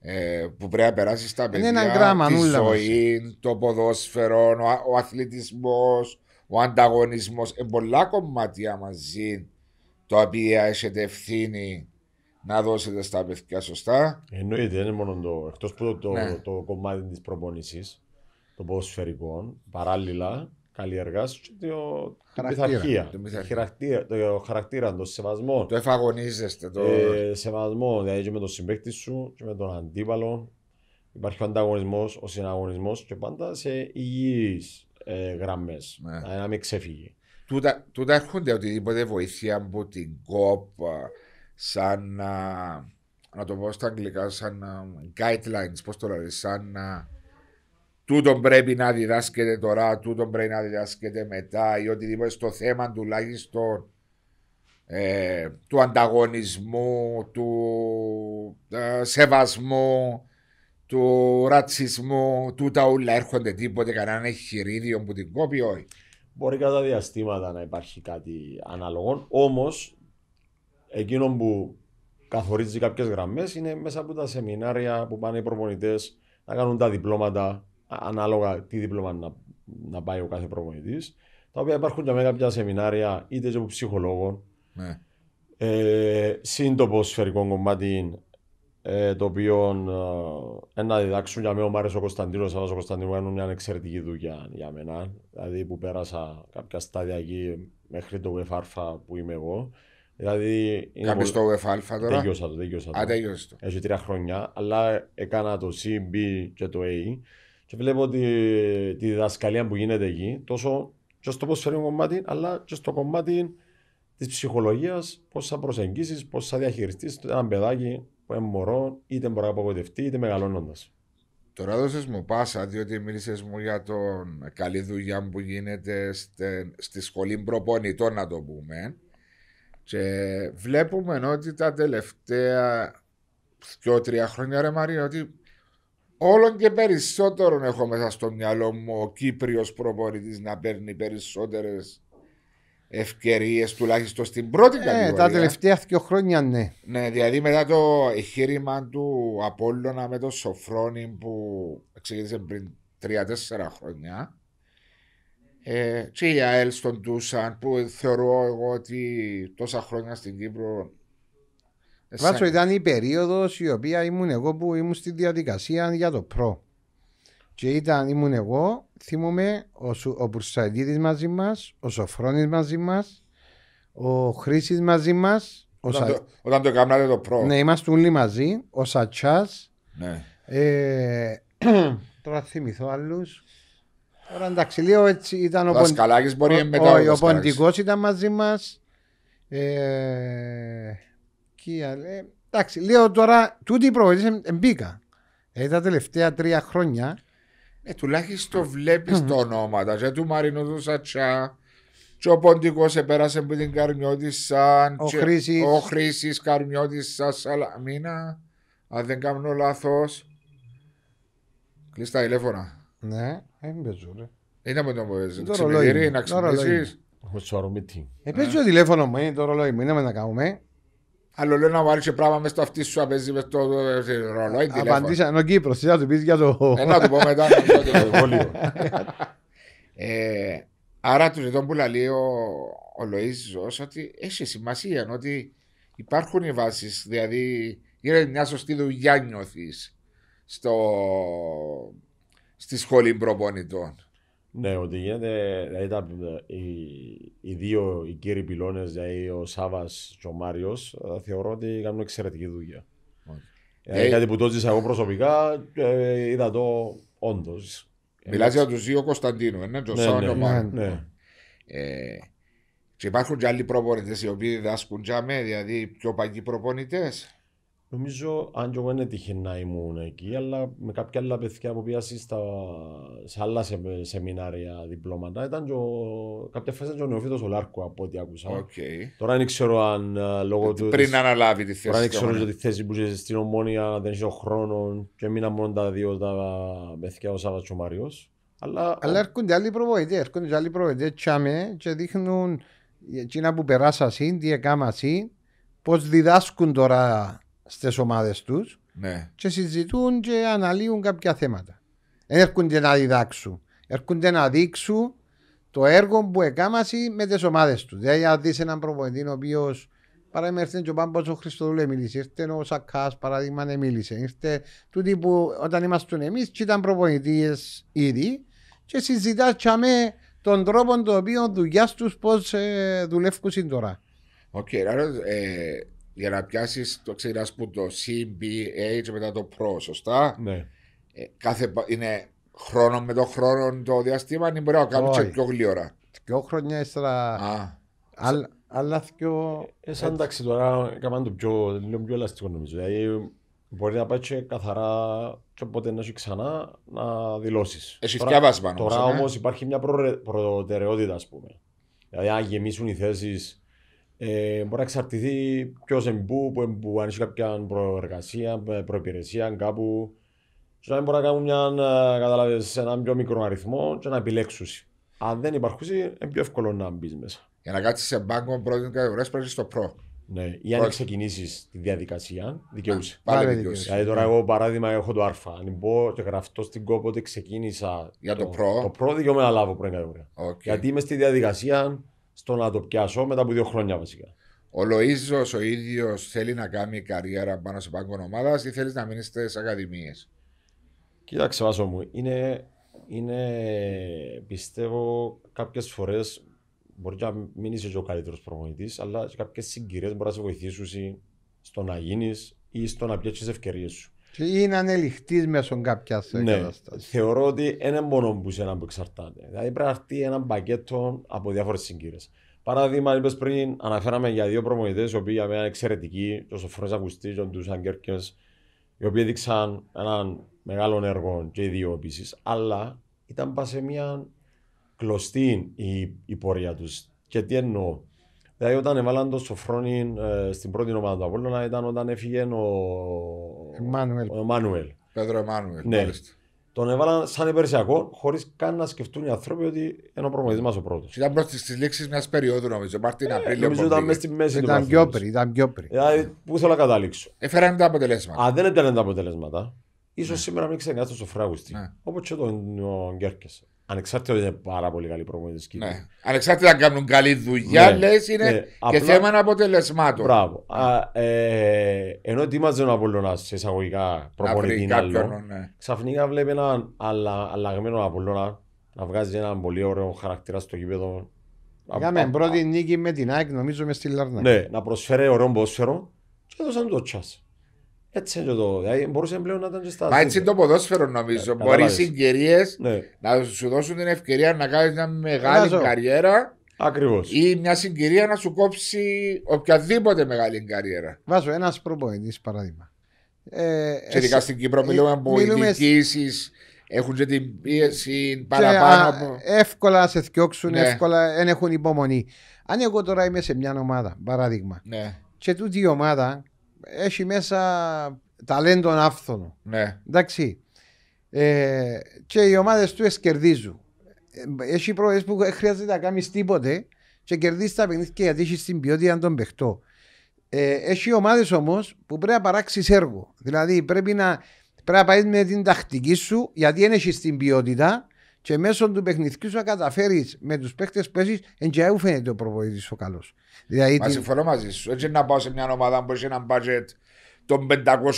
ε, που πρέπει να περάσεις τα παιδιά. Είναι ένα γράμμα, τη ζωή, το ποδόσφαιρο, ο, ο αθλητισμός, ο ανταγωνισμός. Ε, πολλά κομμάτια μαζί τα οποία έχετε ευθύνη να δώσετε στα παιδιά σωστά. Εννοείται, δεν είναι μόνο το. Εκτός που το, ναι. το, κομμάτι της προπόνησης, των ποσοσφαιρικών. παράλληλα, καλλιεργά και το, πειθαρχία. Το, το χαρακτήρα, το σεβασμό. Το εφαγωνίζεστε. Το... Ε, σεβασμό, δηλαδή και με τον συμπέκτη σου και με τον αντίπαλο. Υπάρχει ο ανταγωνισμός, ο συναγωνισμός και πάντα σε υγιείς ε, γραμμές. Ναι. Να μην ξεφύγει. Τούτα, έρχονται οτιδήποτε βοήθεια από την ΚΟΠ, σαν να, το πω στα αγγλικά, σαν guidelines, πώς το λέτε, σαν να πρέπει να διδάσκεται τώρα, τούτο πρέπει να διδάσκεται μετά ή οτιδήποτε στο θέμα τουλάχιστον ε, του ανταγωνισμού, του σεβασμού, του ρατσισμού, του τα ούλα έρχονται τίποτε, κανένα χειρίδιο που την κόπη, όχι. Μπορεί κατά διαστήματα να υπάρχει κάτι αναλογό, όμως Εκείνο που καθορίζει κάποιες γραμμές είναι μέσα από τα σεμινάρια που πάνε οι προπονητές να κάνουν τα διπλώματα, ανάλογα τι διπλώμα να, να πάει ο κάθε προπονητής. Τα οποία υπάρχουν για μένα κάποια σεμινάρια είτε από ψυχολόγων. Ναι. Ε, κομμάτι ε, το οποίο ε, να διδάξουν για μένα ο Μάριος ο Κωνσταντίνος αλλά ο Κωνσταντίνος είναι μια εξαιρετική δουλειά για μένα δηλαδή που πέρασα κάποια στάδια εκεί μέχρι το UEFA που είμαι εγώ Δηλαδή. στο το UEFA τώρα. Τέλειωσα το, τέγιωσα το. Α, το. Έχει τρία χρόνια, αλλά έκανα το C, B και το A. Και βλέπω ότι τη διδασκαλία που γίνεται εκεί, τόσο και στο φέρνει κομμάτι, αλλά και στο κομμάτι της ψυχολογίας, πώς θα προσεγγίσεις, πώς θα διαχειριστείς ένα παιδάκι που είναι μωρό, είτε μπορεί να απογοητευτεί, είτε μεγαλώνοντας. Τώρα δώσες μου πάσα, διότι μίλησες μου για τον καλή δουλειά που γίνεται στη σχολή προπονητών, να το πούμε. Και βλέπουμε ότι τα τελευταία δυο-τρία χρόνια, ρε Μαρία, ότι όλο και περισσότερο έχω μέσα στο μυαλό μου ο Κύπριος προπονητής να παίρνει περισσότερες ευκαιρίες τουλάχιστον στην πρώτη ε, Τα τελευταία δύο χρόνια ναι. Ναι, δηλαδή μετά το εγχείρημα του Απόλλωνα με το Σοφρόνι που ξεκίνησε πριν τρία-τέσσερα χρόνια ε, και η στον Τούσαν που θεωρώ εγώ ότι τόσα χρόνια στην Κύπρο Βάτσο ε, ήταν η περίοδος η οποία ήμουν εγώ που ήμουν στη διαδικασία για το προ και ήταν ήμουν εγώ θυμούμαι, ο, ο μαζί μας, ο Σοφρόνης μαζί μας, ο χρήσης μαζί μας. όταν, το, όταν το έκανατε το προ ναι είμαστε όλοι μαζί ο Σατσάς. ναι. Ε, τώρα θυμηθώ άλλους Τώρα εντάξει, λέω έτσι ήταν ο Πασκαλάκη. μπορεί μετά ο, ο, ο Ποντικός ήταν μαζί μας. Ε, ε, εντάξει, λέω τώρα, τούτη η προπονητές μπήκα. Ε, τα τελευταία τρία χρόνια. Ε, τουλάχιστον βλέπεις mm-hmm. τα το ονόματα. Και του Μαρινού του Σατσά. Και ο Ποντικός επέρασε που την Καρμιώτησα. Ο Χρήσης. Ο Χρήσης Καρμιώτησα Σαλαμίνα. Αν δεν κάνω λάθος. Κλείστα τηλέφωνα. Ναι. Δεν παίζω ρε. Είναι από το ξυπνητήρι, να ξυπνήσεις. Έχω σοβαρό meeting. Επέζω το τηλέφωνο μου, είναι το ρολόι μου, είναι με να κάνουμε. Άλλο λέω να βάλεις και πράγμα μες στο αυτί σου, απέζει με το ε, ρολόι τηλέφωνο. Απαντήσα, ενώ Κύπρος, θα του πεις για το... Ε, να του πω μετά, να πω το ε, Άρα τους ζητώ που λέει ο, ο Λοΐζος ότι έχει σημασία ότι υπάρχουν οι βάσεις. δηλαδή είναι μια σωστή δουλειά νιώθεις στο στη σχολή προπονητών. Ναι, ότι γίνεται. Δηλαδή, ε, οι, δύο οι κύριοι πυλώνες, δηλαδή ο Σάβας και ο Μάριος, ε, θεωρώ ότι κάνουν εξαιρετική δουλειά. Okay. Ε, κάτι που το ζήσα εγώ προσωπικά, ε, είδα το όντως. Μιλάς για τους δύο Κωνσταντίνου, ναι ναι, ναι, ναι, ναι, και υπάρχουν και άλλοι προπονητές οι οποίοι διδάσκουν τζαμέ, δηλαδή πιο παγκοί προπονητές. Νομίζω, αν και εγώ δεν τυχή να ήμουν εκεί, αλλά με κάποια άλλα παιδιά που πήγα στα, σε άλλα σε, σεμινάρια διπλώματα, ήταν και ο, κάποια φάση ήταν και ο Νεοφίτος ο Λάρκο από ό,τι άκουσα. Okay. Τώρα δεν ξέρω αν ε, λόγω ε, του... Πριν της, αναλάβει τη θέση. Τώρα δεν ξέρω τη θέση που είσαι στην Ομόνια, δεν είχε χρόνο και μείνα μόνο τα δύο τα παιδιά ο Σάββας και ο Μαριός. Αλλά, αλλά έρχονται άλλοι προβοητές, έρχονται άλλοι προβοητές τσάμε και δείχνουν εκείνα που περάσει, τι έκαμασαι, διδάσκουν τώρα στις ομάδες τους ναι. και συζητούν και αναλύουν κάποια θέματα. Δεν έρχονται να διδάξουν. Έρχονται να δείξουν το έργο που έκαναν με τις ομάδες τους. Δηλαδή, αν δεις έναν προπονητή ο οποίος παράδειγμα ήρθε και ο Πάμπος ο Χριστοδούλε μίλησε, ήρθε ο Σακάς παράδειγμα να μίλησε, ήρθε τούτοι που όταν ήμασταν εμείς και ήταν προπονητή ήδη και συζητάσαμε τον τρόπο τον οποίο δουλειάς τους πώς ε, δουλεύουν τώρα. Οκ, okay, ε, για να πιάσεις το ξέρει που το CBA και μετά το Pro, σωστά. Ναι. Ε, κάθε, είναι χρόνο με το χρόνο το διαστήμα, ή μπορεί να κάνω και πιο γλύωρα. πιο χρόνια ύστερα. Αλλά πιο... Ε, σαν εντάξει τώρα, κάνουμε το πιο, λίγο πιο ελαστικό νομίζω. Δηλαδή, μπορεί να πάει και καθαρά και οπότε να έχει ξανά να δηλώσεις. Έχεις διάβασμα Τώρα ναι. όμως υπάρχει μια προτεραιότητα, ας πούμε. Δηλαδή, αν γεμίσουν οι θέσεις ε, μπορεί να εξαρτηθεί ποιος είναι που, εμπού, αν είσαι κάποια προεργασία, ε, προπηρεσία κάπου. Και να μπορεί να κάνουν μια, έναν πιο μικρό αριθμό και να επιλέξουν. Αν δεν υπάρχει είναι πιο εύκολο να μπεις μέσα. Για να κάτσεις σε μπάγκο πρώτη κατηγορία πρέπει στο προ. Ναι, ή αν ξεκινήσεις τη διαδικασία, δικαιούσε. Να, πάλι δικαιούσε. Δηλαδή τώρα, εγώ παράδειγμα, έχω το Α. Αν μπω και γραφτώ στην κόπο ότι ξεκίνησα. Για το, προ. Το προ δικαιούμαι να λάβω πρώτη κατηγορία. Γιατί είμαι στη διαδικασία στο να το πιάσω μετά από δύο χρόνια βασικά. Ο Λοίζο ο ίδιος θέλει να κάνει καριέρα πάνω σε πάγκο ομάδας ή θέλεις να μείνει στι ακαδημίες. Κοίταξε, βάζω μου. Είναι, είναι πιστεύω κάποιες φορές μπορεί να μην είσαι ο καλύτερος προμονητή, αλλά σε κάποιες συγκυρίες μπορεί να σε βοηθήσουν στο να γίνεις ή στο να πιέσεις τι ευκαιρίες σου. Και είναι ανελιχτής μέσω κάποια ναι. κατάσταση. Θεωρώ ότι είναι μόνο που σε που εξαρτάται. Δηλαδή πρέπει να έρθει ένα πακέτο από διάφορες συγκύρες. Παράδειγμα, είπες πριν, αναφέραμε για δύο προμονητέ οι οποίοι για μένα είναι εξαιρετικοί, ο Σοφρόνης Αγουστής και τον Τούσαν Κέρκε, οι οποίοι έδειξαν έναν μεγάλο έργο και οι δύο επίσης. Αλλά ήταν πα σε μια κλωστή η, η πορεία τους. Και τι εννοώ. Δηλαδή όταν έβαλαν το Σοφρόνι ε, στην πρώτη ομάδα του Απόλλωνα ήταν όταν έφυγε ο... Εμμάνουελ. Ο Εμμάνουελ. Ναι. Μάλιστα. Τον έβαλαν σαν υπερσιακό, χωρίς καν να σκεφτούν οι άνθρωποι ότι είναι ο προπονητής μας ο πρώτος. Ήταν προς τις λήξεις μιας περίοδου, νομίζω. Μάρτιν, ε, Απρίλιο. Νομίζω ήταν μέσα στη μέση ήταν του. Πιο ήταν πιο πριν. Δηλαδή, πού θέλω να καταλήξω. Έφεραν τα αποτελέσματα. Αν δεν έφεραν τα αποτελέσματα, ίσως ναι. σήμερα μην ξεχνά το Σοφράγουστη. Ναι. Όπως και τον Γκέρκε. Ανεξάρτητα ότι είναι πάρα πολύ καλή προπονητή ναι. Κύπρου. Ναι. Ανεξάρτητα αν κάνουν καλή δουλειά, ναι. λες είναι ναι. και Απλά... θέμα αποτελεσμάτων. Μπράβο. Α, ε, ενώ ετοίμαζε ο Απολώνα σε εισαγωγικά προπονητή να άλλο, ναι. ξαφνικά βλέπει έναν αλλα, αλλαγμένο Απολώνα να βγάζει έναν πολύ ωραίο χαρακτήρα στο γήπεδο. Κάμε πρώτη α, νίκη με την ΑΕΚ, νομίζω μες στη Λαρνάκη. Ναι, να προσφέρει ωραίο ποσφαίρο και έδωσαν το τσάσ. Έτσι είναι το. Δηλαδή μπορούσε πλέον να ήταν και Μα έτσι το ποδόσφαιρο νομίζω. Ε, Μπορείς οι συγκυρίες ναι. να σου δώσουν την ευκαιρία να κάνεις μια μεγάλη καριέρα. Ακριβώς. Ή μια συγκυρία να σου κόψει οποιαδήποτε μεγάλη καριέρα. Βάζω ένα προπονητής παράδειγμα. Ε, και ειδικά στην Κύπρο μιλούμε ε, από ειδικήσεις. Έχουν και την πίεση παραπάνω. από... Εύκολα σε θιώξουν, ναι. εύκολα δεν έχουν υπομονή. Αν εγώ τώρα είμαι σε μια ομάδα, παράδειγμα, ναι. και τούτη η ομάδα έχει μέσα ταλέντο άφθονο. Ναι. Εντάξει. Ε, και οι ομάδες του κερδίζουν. Ε, έχει προοδέ που χρειάζεται να κάνεις τίποτε και κερδίζεις τα παιχνίδια γιατί έχεις την ποιότητα να τον Ε, έχει ομάδες όμως που πρέπει να παράξεις έργο. Δηλαδή πρέπει να, πρέπει να πάεις με την τακτική σου γιατί δεν έχεις την ποιότητα και μέσω του παιχνιδιού σου να καταφέρεις με τους παίχτε που παίζει, εν φαίνεται ο προπονητής ο καλός. Δηλαδή, Μα συμφωνώ μαζί σου. Έτσι να πάω σε μια ομάδα που έχει ένα μπάτζετ των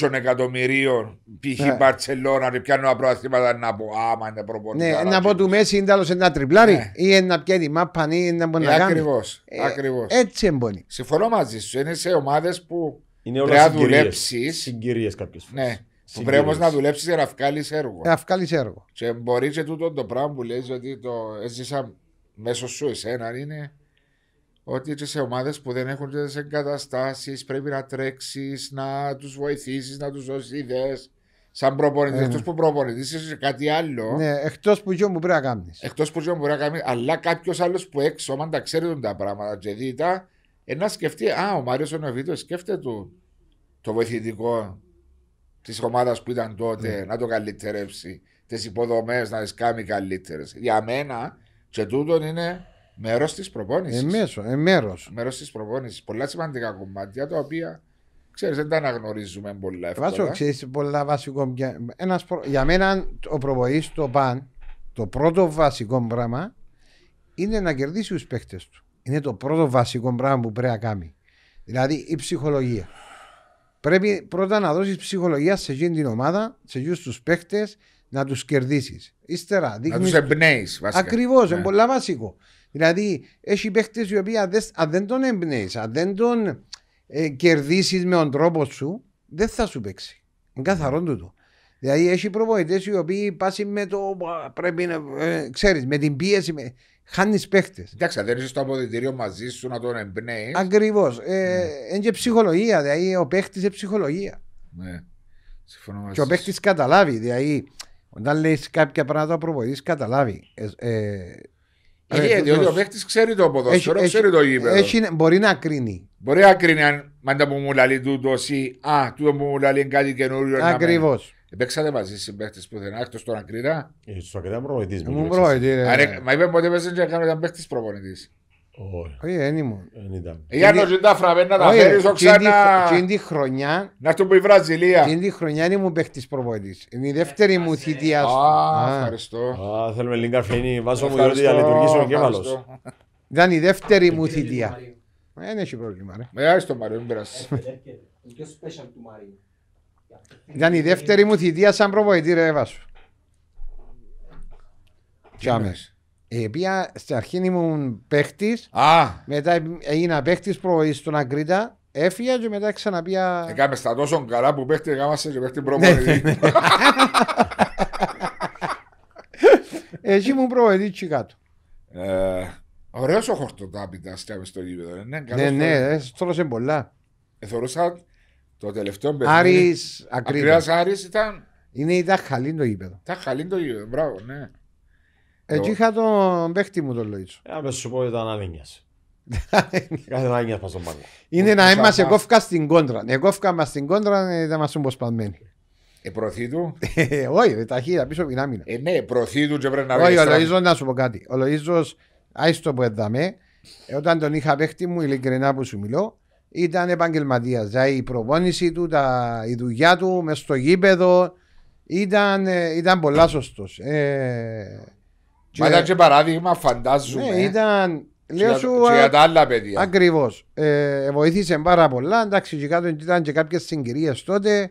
500 εκατομμυρίων, π.χ. Ναι. Μπαρσελόνα, ρε πιάνω προαθήματα να πω άμα είναι προπονητή. Ναι, να πω του Μέση είναι άλλος ένα τριπλάρι ναι. ή ένα πιάνει μάπαν ή ένα μπορεί ε, να Ακριβώς. Ε, ακριβώς. Έτσι εμπονεί. Συμφωνώ μαζί σου. Είναι σε ομάδες που είναι πρέπει να Συγκυρίες κάποιε φορέ. Ναι. Που πρέπει όμως να δουλέψεις για να βγάλεις έργο. Να βγάλεις έργο. Και μπορείς και τούτο το πράγμα που λέει ότι το έζησα μέσω σου εσένα είναι ότι και σε ομάδες που δεν έχουν τι εγκαταστάσεις πρέπει να τρέξεις, να τους βοηθήσεις, να τους δώσεις ιδέες. Σαν προπονητής, Αυτό ε. εκτός που προπονητής είσαι κάτι άλλο. Ναι, εκτός που γιο μου πρέπει να κάνεις. Εκτός που γιο μου πρέπει να κάνεις, αλλά κάποιος άλλος που έξω, αν τα ξέρει τα πράγματα, και ένα ε, σκεφτεί, Α, ο Μάριος Ονοβίτο σκέφτεται το βοηθητικό της ομάδας που ήταν τότε, ναι. να το καλυτερέψει τις υποδομές να τις κάνει καλύτερες. Για μένα και τούτο είναι μέρος της προπόνησης. Εμέσω, ε, μέρος. Μέρος της προπόνησης. Πολλά σημαντικά κομμάτια τα οποία ξέρεις, δεν τα αναγνωρίζουμε πολλά εύκολα. Βάζω, ξέρεις πολλά βασικό. Ένας Για μένα ο προβοή το παν, το πρώτο βασικό πράγμα είναι να κερδίσει τους παίχτε του. Είναι το πρώτο βασικό πράγμα που πρέπει να κάνει. Δηλαδή η ψυχολογία πρέπει πρώτα να δώσεις ψυχολογία σε εκείνη την ομάδα, σε εκείνους τους παίχτες, να τους κερδίσεις. Ύστερα Να τους εμπνέεις, βασικά. Ακριβώς, είναι πολύ βασικό. Δηλαδή, έχει παίχτες οι οποίοι αν δεν τον εμπνέεις, αν δεν τον ε, κερδίσεις με τον τρόπο σου, δεν θα σου παίξει. Είναι ναι. καθαρόν τούτο. Δηλαδή, έχει προπονητές οι οποίοι με το. Πρέπει να. Ε, ξέρεις, με την πίεση χάνεις παίχτες. Εντάξει, δεν είσαι στο αποδητήριο μαζί σου να τον εμπνέεις. Ακριβώς. Ε, Είναι και ψυχολογία. Δηλαδή, ο παίχτης είναι ψυχολογία. Ναι. Συμφωνώ μαζί. Και ο παίχτης καταλάβει. Δηλαδή, όταν λέει κάποια πράγματα, το καταλάβει. Ε, ε, ε, ε διότι ο παίχτης ξέρει το ποδόσφαιρο, ξέρει το γήπεδο. μπορεί να κρίνει. Μπορεί να κρίνει αν μάντα που μου λέει τούτος ή α, τούτο που μου λέει είναι κάτι καινούριο. Ακριβώ. Παίξατε μαζί συμπαίχτες που δεν εκτός των Ακρίδα. Στον Ακρίδα προπονητή. Μου προπονητή. Μα είπε ποτέ μέσα και έκανε ήταν παίχτης προπονητής. Όχι, δεν ήμουν. Για να ζουν ζητά φραβένα τα φέρεις ο ξανά. Την τη χρονιά. Να έρθουν που η Βραζιλία. Την τη χρονιά ήμουν παίχτης προπονητής. Είναι η δεύτερη μου θητεία. Α, ευχαριστώ. Θέλουμε λίγο καφέινι. Βάζω μου γιορτή για λειτουργήσω ο κέφαλος. Ήταν η δεύτερη μου θητεία. Δεν έχει πρόβλημα. Με άρεσε το Μάριο, μην περάσει. Και special του Μάριου. Ήταν η δεύτερη μου θητεία σαν προπονητή ρε Βάσου. Τσάμε. Επία στην αρχή ήμουν παίχτης. Μετά έγινα παίχτης προπονητής στον Αγκρίτα. Έφυγε και μετά ξαναπία. Έκαμε στα τόσο καλά που παίχτη, έκαμε και παίχτη προπονητή. Ναι, ναι, ναι. Εσύ μου προπονητής και κάτω. Ε, ωραίος ο χορτοτάπιτας και στο γήπεδο. Ε, ναι, ναι, στρώσε ε, πολλά. Θεωρούσα το τελευταίο παιχνίδι. Άρης Ακρίδα. Άρης ήταν. Είναι, η χαλήν το γήπεδο. Ήταν το γήπεδο, μπράβο, ναι. Έτσι είχα τον παίχτη μου τον Λόιτσο. Ε, να σου πω ήταν ανένιας. Κάθε ανένιας μας τον πάγκο. Είναι να είμαστε κόφκα στην κόντρα. Εκόφκα ναι, μας στην κόντρα ε, μα ε, ε, είναι ομποσπασμένοι. Ε, προωθεί του. Όχι, ταχύτητα πίσω μην την άμυνα. Ε, ναι, προωθεί του και πρέπει να βρει. Όχι, ο Λοίζος, να σου πω κάτι. Ο Λοίζος, άιστο που έδαμε, όταν τον είχα παίχτη μου, ειλικρινά που σου μιλώ, ήταν επαγγελματίας. Δηλαδή η προπόνηση του, τα, η δουλειά του μες στο γήπεδο ήταν, ε, ήταν πολλά σωστός. Ε, Μα ήταν και παράδειγμα, φαντάζομαι. Ναι, ήταν. Ε. Λέω σου. Και για άλλα παιδιά. Ακριβώς. Ε, βοήθησε πάρα πολλά. Εντάξει, και κάτω ήταν και κάποιες συγκυρίες τότε.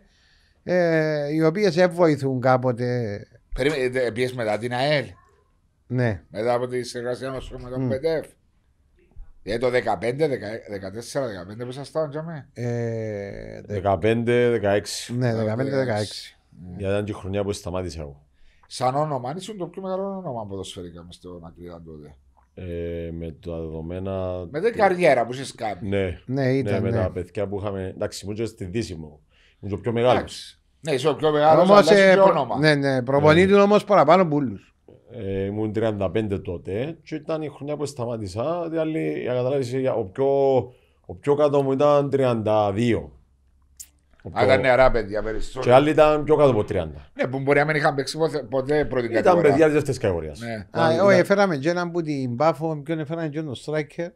Ε, οι οποίες δεν βοηθούν κάποτε. Περίμενε, ε, μετά την ΑΕΛ. Ναι. Μετά από τη συνεργασία μας με τον mm. ΠΕΤΕΦ. Δηλαδή το 15, 14, 15 σας στα τζαμε. 15, 16. Ναι, 15, 16. Γιατί ήταν και χρονιά που σταμάτησα εγώ. Σαν όνομα, αν ήσουν το πιο μεγάλο όνομα ποδοσφαιρικά μες στον Ακρίδα τότε. Ε, με τα δεδομένα. Με την καριέρα που είσαι κάνει. Ναι, ναι, ναι ήταν, ναι, με ναι. τα παιδιά που είχαμε. Εντάξει, μου είσαι στη Δύση μου. Είναι το πιο μεγάλος. Ναι, είσαι ο πιο μεγάλος. Όμως. Ε, ναι, ναι, προπονείται ναι. όμως παραπάνω μπουλούς. Ε, ήμουν 35 τότε και ήταν η χρονιά που σταμάτησα. Δηλαδή, για καταλάβεις, ο πιο, ο πιο κάτω μου ήταν 32. Άγανε νεαρά παιδιά περισσότερο. Και άλλοι ήταν πιο κάτω από 30. Ναι, που μπορεί να μην είχαν παίξει ποτέ πρώτη κατηγορία. Ήταν παιδιά της δεύτερης κατηγορίας. Ναι. Όχι, έφεραμε και έναν που την Πάφο, ποιον έφεραμε και τον Στράικερ.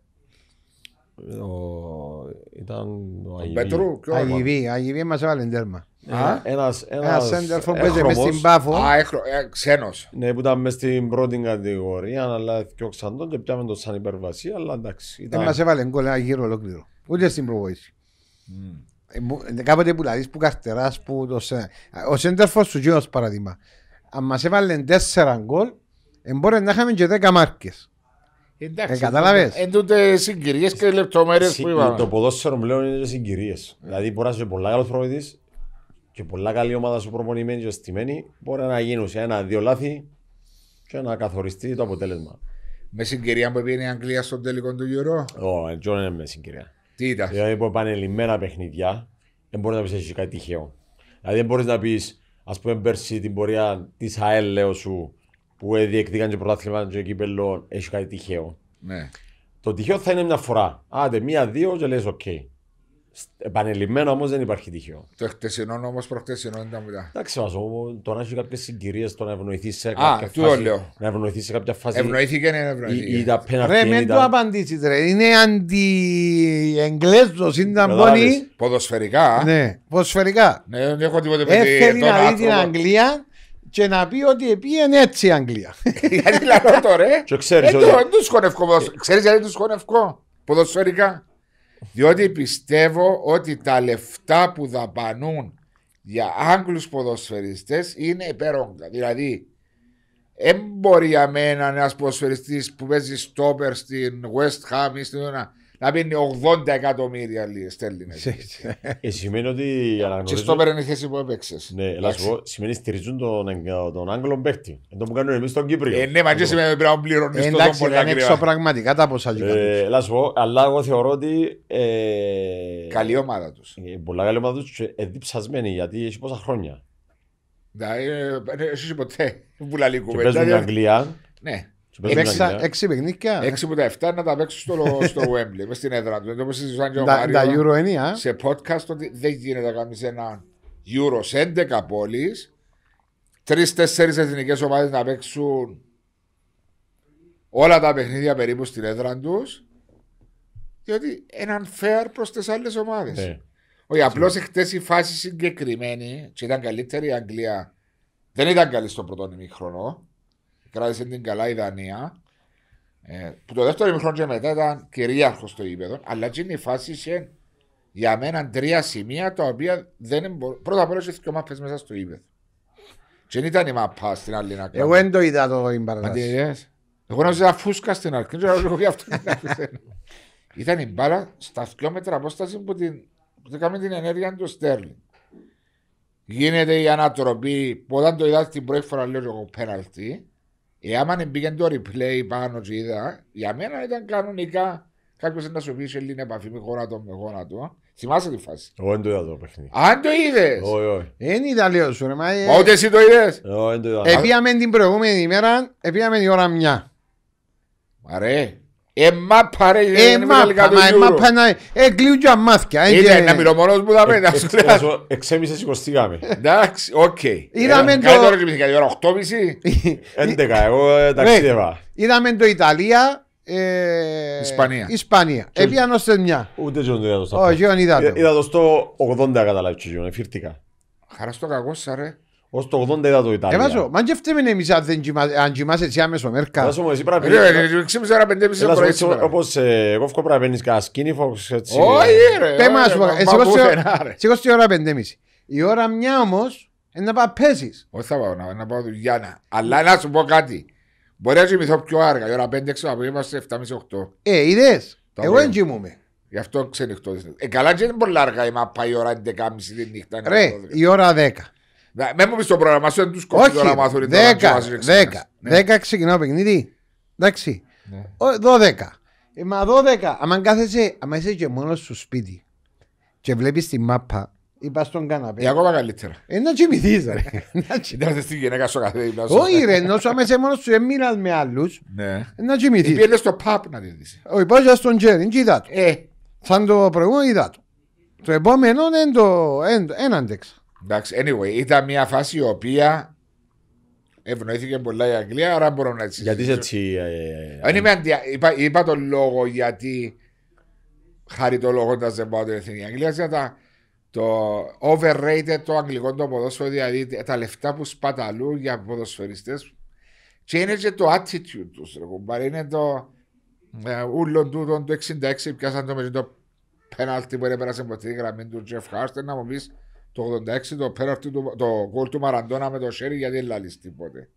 Ήταν ο Αγιβί. Ο Πέτρου, ποιο Αγιβή, Αγιβί μας έβαλε τέρμα. Ε, ένας center for παίζει μες στην Πάφο. Α, ε, ξένος. Ναι, που ήταν μες στην πρώτη κατηγορία, αλλά πιο ξαντών και πιάμε το σαν υπερβασία, αλλά εντάξει. Δεν μας έβαλε γκολ ένα γύρο ολόκληρο. Ούτε στην προβοήση. Ε, κάποτε που λαλείς που καρτεράς που το σένα. Ο center for σου γίνος παραδείγμα. Αν μας έβαλε τέσσερα γκολ, μπορεί να είχαμε και δέκα μάρκες. Εντάξει, Εν τούτε συγκυρίες και λεπτομέρειες που είπαμε. Το ποδόσφαιρο πλέον είναι συγκυρίες. Δηλαδή μπορείς να είσαι πολλά καλός προβοητής, και πολλά καλή ομάδα σου προπονημένη και στημένη μπορεί να γίνουν σε ένα-δύο λάθη και να καθοριστεί το αποτέλεσμα. Με συγκυρία που πήγαινε η Αγγλία στον τελικό του Euro. Όχι, δεν είναι με συγκυρία. Τι ήταν. Δηλαδή που επανελειμμένα παιχνίδια δεν μπορείς να πεις έχει κάτι τυχαίο. Δηλαδή δεν μπορείς να πεις, ας πούμε, πέρσι την πορεία της ΑΕΛ, λέω σου, που διεκδίκαν και πρωτάθλημα και κύπελο, έχεις κάτι τυχαίο. Ναι. Το τυχαίο θα είναι μια φορά. Άντε, μία-δύο και λες, οκ. Okay. Επανελειμμένο όμως δεν υπάρχει τυχαίο. Το χτεσινό όμω προχτεσινό ήταν μετά. Εντάξει, το τώρα έχει κάποιες συγκυρίες το να ευνοηθεί σε κάποια Α, φάση. Λέω. Να ευνοηθεί σε κάποια φάση. Ευνοήθηκε ή να ευνοηθεί. Ρε, μην το απαντήσεις, ρε. Είναι Είναι είναι μόνη. Ποδοσφαιρικά. Ναι, ποδοσφαιρικά. Ναι, δεν έχω τίποτα ε, πει. Θέλει να δει την Αγγλία και να πει ότι πήγαινε έτσι η Αγγλία. Γιατί λαλό τώρα. ρε. Δεν του χωνευκό. Ξέρεις γιατί τους χωνευκό. Ποδοσφαιρικά. Διότι πιστεύω ότι τα λεφτά που δαπανούν για Άγγλους ποδοσφαιριστές είναι υπερόγκα. Δηλαδή, δεν για μένα ένας ποδοσφαιριστής που παίζει στόπερ στην West Ham ή στην Ιωνα να πίνει 80 εκατομμύρια λίγε στέλνει. Ε, σημαίνει ότι θέση που έπαιξες. Ναι, σημαίνει στηρίζουν τον, τον Άγγλο παίχτη. το κάνουν εμείς τον Κύπριο. Ε, ναι, μα και σημαίνει πρέπει να πληρώνεις ε, Εντάξει, είναι έξω πραγματικά τα ποσά. πω, αλλά εγώ θεωρώ ότι. καλή ομάδα τους. πολλά καλή ομάδα τους και γιατί έχει πόσα χρόνια. ποτέ. Βουλαλή Παίζουν δηλαδή- Αγγλία. Ναι. Έξι παιχνίδια. Έξι από τα εφτά να τα παίξω στο, στο Wembley, στην έδρα τους. Το και ο Μάριο. Σε podcast ότι δεν γίνεται να κάνεις ένα Euro σε 11 πόλεις, τρεις-τέσσερις εθνικές ομάδες να παίξουν όλα τα παιχνίδια περίπου στην έδρα τους, διότι έναν fair προς τις άλλες ομάδες. Ναι. Όχι, απλώς χτες η φάση συγκεκριμένη, και ήταν καλύτερη η Αγγλία, δεν ήταν καλή στον πρώτο χρόνο κράτησε την καλά η Δανία. Ε, που το δεύτερο μικρό και μετά ήταν κυρίαρχο στο γήπεδο, αλλά έτσι είναι η φάση σε, για μένα τρία σημεία τα οποία δεν μπορούν. Πρώτα απ' όλα έχει και μάπες μέσα στο γήπεδο. Και δεν ήταν η μαπά στην άλλη να Εγώ δεν το είδα το παραδείγμα. Εγώ να ζω φούσκα στην αρχή, δεν ξέρω γιατί αυτό Ήταν η μπάλα στα δυο μέτρα απόσταση που την, που την, την ενέργεια του Στέρλινγκ. Γίνεται η ανατροπή που όταν το είδα την πρώτη φορά λέω εγώ πέναλτι Εάν μπήκε το replay πάνω και είδα, για μένα ήταν κανονικά κάποιος να σου πει σε λίγη επαφή με γόνατο με γόνατο. Θυμάσαι τη φάση. Εγώ δεν το είδα το παιχνίδι. Αν το είδες. Όχι, όχι. Δεν είδα, λέω σου. Ρε, μα... Ε, ούτε εσύ το είδες. Επίαμε την προηγούμενη ημέρα, επίαμε η ώρα μια. Μαρέ, Εμά παρέ, δεν είναι Είναι να μιλώ που θα πέντε, ας κλειάσω. Εξέμισε σηκωστήκαμε. Εντάξει, οκ. το... Κάτι ώρα ώρα, 8.30. εγώ το Ιταλία, Ισπανία. Ισπανία. Ούτε το το σταπά. το. 80 και ως το 80 είδα το Ιταλία. Εβάζω, μα και φταίμε εμείς αν κοιμάσαι έτσι άμεσο μέρκα. Εβάζω μου, εσύ πρέπει να όπως ε, εγώ φκώ πρέπει να κανένα Όχι ρε, ε, ώρα Η ώρα μια όμως είναι να πάω πέσεις. Όχι θα πάω, να πάω Αλλά να σου πω κάτι. Μπορεί να κοιμηθώ πιο άργα, η ώρα 5-6 από 7.30-8. Ε, είδες, εγώ δεν Γι' αυτό ξενυχτώ. Ε, καλά και πάει η ώρα 11.30 τη νύχτα. Ρε, η ώρα με μου πει το πρόγραμμα σου, δεν τους κόβει τώρα μάθουν. Δέκα, δέκα. Ναι. Δέκα ξεκινάω παιχνίδι. Εντάξει. Ναι. Δώδεκα. Ε, μα δώδεκα. άμα κάθεσαι, άμα είσαι και μόνος στο σπίτι και βλέπεις τη μάπα, είπα στον καναπέ. Ε, ακόμα καλύτερα. Ε, να τσιμηθείς ρε. Ήταν στη γυναίκα σου καθένα δίπλα σου. Όχι ρε, ενώ άμα είσαι μόνος σου έμεινας ε, με άλλους, ναι. να τσιμηθείς. Πήγαινε στο παπ να τη δεις. Όχι, πάω για στον τζέριν και είδα Ε. Σαν το προηγούμενο είδα το. Το επόμενο είναι το άντεξα. Εντάξει, anyway, ήταν μια φάση η οποία ευνοήθηκε πολλά η Αγγλία, άρα μπορώ να έτσι. Γιατί έτσι. Ε, ε, ε, είπα, είπα τον λόγο γιατί χαριτολογώντα δεν πάω την εθνική Αγγλία. γιατί το overrated το αγγλικό το ποδόσφαιρο, δηλαδή τα λεφτά που σπαταλούν για ποδοσφαιριστές. Και είναι και το attitude τους τρεγούμπαρ. Είναι το. Ούλον τούτον το 66 πιάσαν το με το πέναλτι που έπαιρασε από τη γραμμή του Jeff Χάρτερ να μου πεις το 86 το πέραρτη του, το γκολ του Μαραντόνα με το σέρι γιατί δεν λαλείς τίποτε.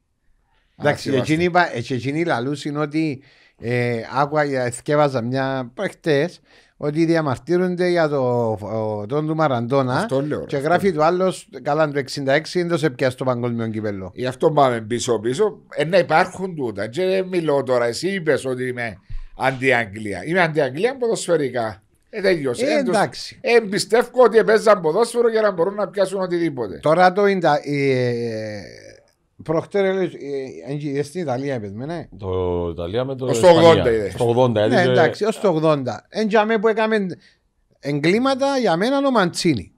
Εντάξει, εκείνη, εκείνη ε, λαλούς είναι ότι ε, άκουα, εθκεύαζα μια προχτές ότι διαμαρτύρονται για το, τον του Μαραντόνα αυτό λέω, και γράφει αυτό. το άλλος καλά το 66 είναι το σε πια στο παγκόσμιο κυπέλο. Γι' αυτό πάμε πίσω πίσω. Ε, να υπάρχουν τούτα. Και δεν μιλώ τώρα. Εσύ είπες ότι είμαι αντι-Αγγλία. Είμαι αντι-Αγγλία ποδοσφαιρικά. Ε, τελειώσε. Ε, ε εντάξει. Ε, εμπιστεύω ότι παίζαν ποδόσφαιρο για να μπορούν να πιάσουν οτιδήποτε. Τώρα το είναι. Ε, Προχτέρ έλεγε ε, ε, στην Ιταλία έπαιζε, ναι. Το Ιταλία με το. Στο 80 είδες. Στο 80 Ναι, εντάξει, ως το 80. Εν για μέ που έκαμε εγκλήματα για μένα ο Μαντσίνη.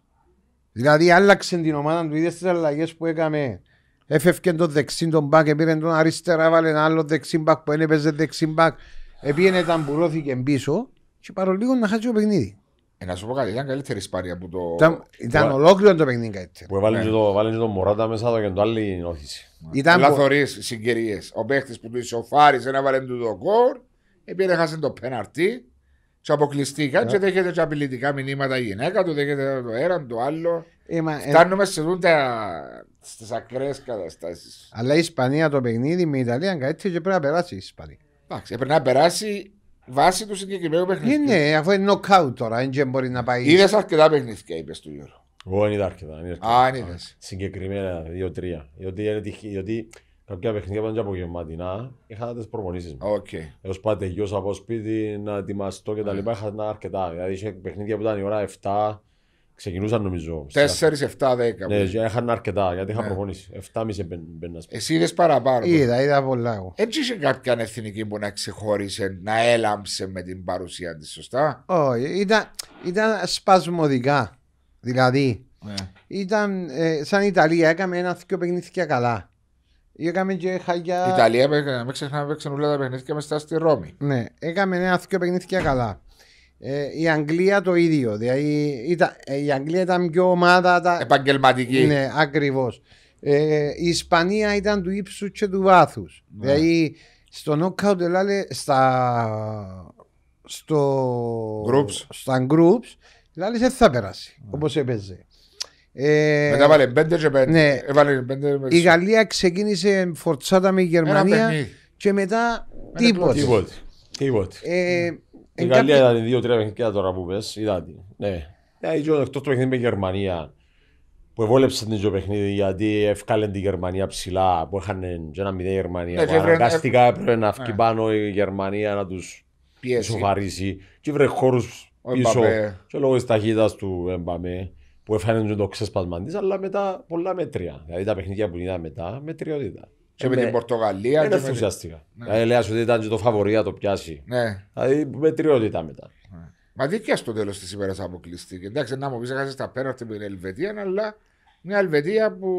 Δηλαδή άλλαξε την ομάδα του, είδες τις αλλαγές που έκαμε. Έφευκε τον δεξί τον μπακ, πήρε τον αριστερά, βάλε ένα άλλο δεξί μπακ που δεν έπαιζε δεξί μπακ. Επίενε ήταν πουλώθηκε πίσω και παρολίγο να χάσει το παιχνίδι. Ένα ε, να σου πω κάτι, ήταν καλύτερη σπάρια από το. Ήταν, ήταν ολόκληρο το παιχνίδι καλύτερο. Που έβαλε ναι. το, το Μωράτα μέσα εδώ και το άλλη νόθηση. Ήταν που... συγκυρίες. Ο παίχτης που του ισοφάρισε να βάλει του το κόρ, επειδή έχασε το πέναρτι, του αποκλειστήκαν ναι. yeah. και δέχεται και απειλητικά μηνύματα η γυναίκα του, δέχεται το έναν, το άλλο. Είμα, ε, Φτάνουμε ε... σε δούντα στις ακραίες καταστάσεις. Αλλά η Ισπανία το παιχνίδι με η Ιταλία είναι και πρέπει να περάσει η Ισπανία. Εντάξει, πρέπει να περάσει Βάση του συγκεκριμένου παιχνιδιού. Ε, ναι, αφού είναι νοκάου τώρα, δεν μπορεί να πάει. Είδες αρκετά παιχνίδια, είπες του Γιώργου. Εγώ δεν είδα αρκετά. Α, είδες. Συγκεκριμένα, δύο-τρία. Γιατί κάποια παιχνίδια πάνε απογευματινά, είχα τις προπονήσεις μου. Okay. Έως πάτε γιος από σπίτι να ετοιμαστώ και τα λοιπά, είχα αρκετά. Δηλαδή είχε παιχνίδια που ήταν η ώρα Ξεκινούσαν νομίζω. 4-7-10. Ναι, είχαν αρκετά γιατί είχα ναι. προπονήσει. 7,5 μπαίνουν. Εσύ είδες παραπάνω. Είδα, είδα πολλά. Εγώ. Έτσι είχε κάποια εθνική που να ξεχώρισε, να έλαμψε με την παρουσία της, σωστά. Όχι, ήταν, ήταν σπασμωδικά. Δηλαδή, ναι. ήταν ε, σαν η Ιταλία, έκαμε ένα θείο παιχνίδια καλά. Έκαμε και χαγιά. Η Ιταλία, με ξεχνάμε, παίξαν όλα τα παιχνίδια μέσα στη Ρώμη. Ναι, έκαμε ένα θείο παιχνίδια καλά. Ε, η Αγγλία το ίδιο. Δηλαδή ήταν, ε, η Αγγλία ήταν πιο ομάδα. Τα... Επαγγελματική. Ναι, ακριβώς. Ε, η Ισπανία ήταν του ύψους και του βάθους. Ναι. Δηλαδή στο λέει, δηλαδή, στα. Στο, groups. Στα groups, δηλαδή δεν θα περάσει ναι. όπως όπω έπαιζε. Ε, Μετά βάλε πέντε και πέντε. Ναι. Έβαλε ε, πέντε η Γαλλία ξεκίνησε φορτσάτα με η Γερμανία και μετά τίποτα. Τίποτα. Ε, ναι. Η Γαλλία ήταν δύο-τρία παιχνίδια τώρα που πες, είδατε. Ναι. Ε, εκτός το παιχνίδι με Γερμανία, που εβόλεψε την ίδιο παιχνίδι γιατί ευκάλλαν τη Γερμανία ψηλά, που είχαν και ένα μηδέ Γερμανία, ναι, που αναγκαστικά έπρεπε να βγει ναι. πάνω η Γερμανία να τους σοβαρίσει. Και βρε χώρους πίσω και λόγω της ταχύτητας του Εμπαμέ που έφανε το ξεσπασμα της, αλλά μετά πολλά μέτρια. Δηλαδή τα παιχνίδια που είδα μετά, μετριότητα. Ε, και με την Πορτογαλία. Δεν ενθουσιαστήκα. Ναι. Ε, λέει ότι ήταν και το φαβορία το πιάσει. Ναι. Ε, με τριότητα μετά. Ναι. Μα δίκαια στο τέλος της ημέρας αποκλειστήκε. Εντάξει, να μου πεις, έχασες τα πέρα με την Ελβετία, ναι, αλλά μια Ελβετία, που...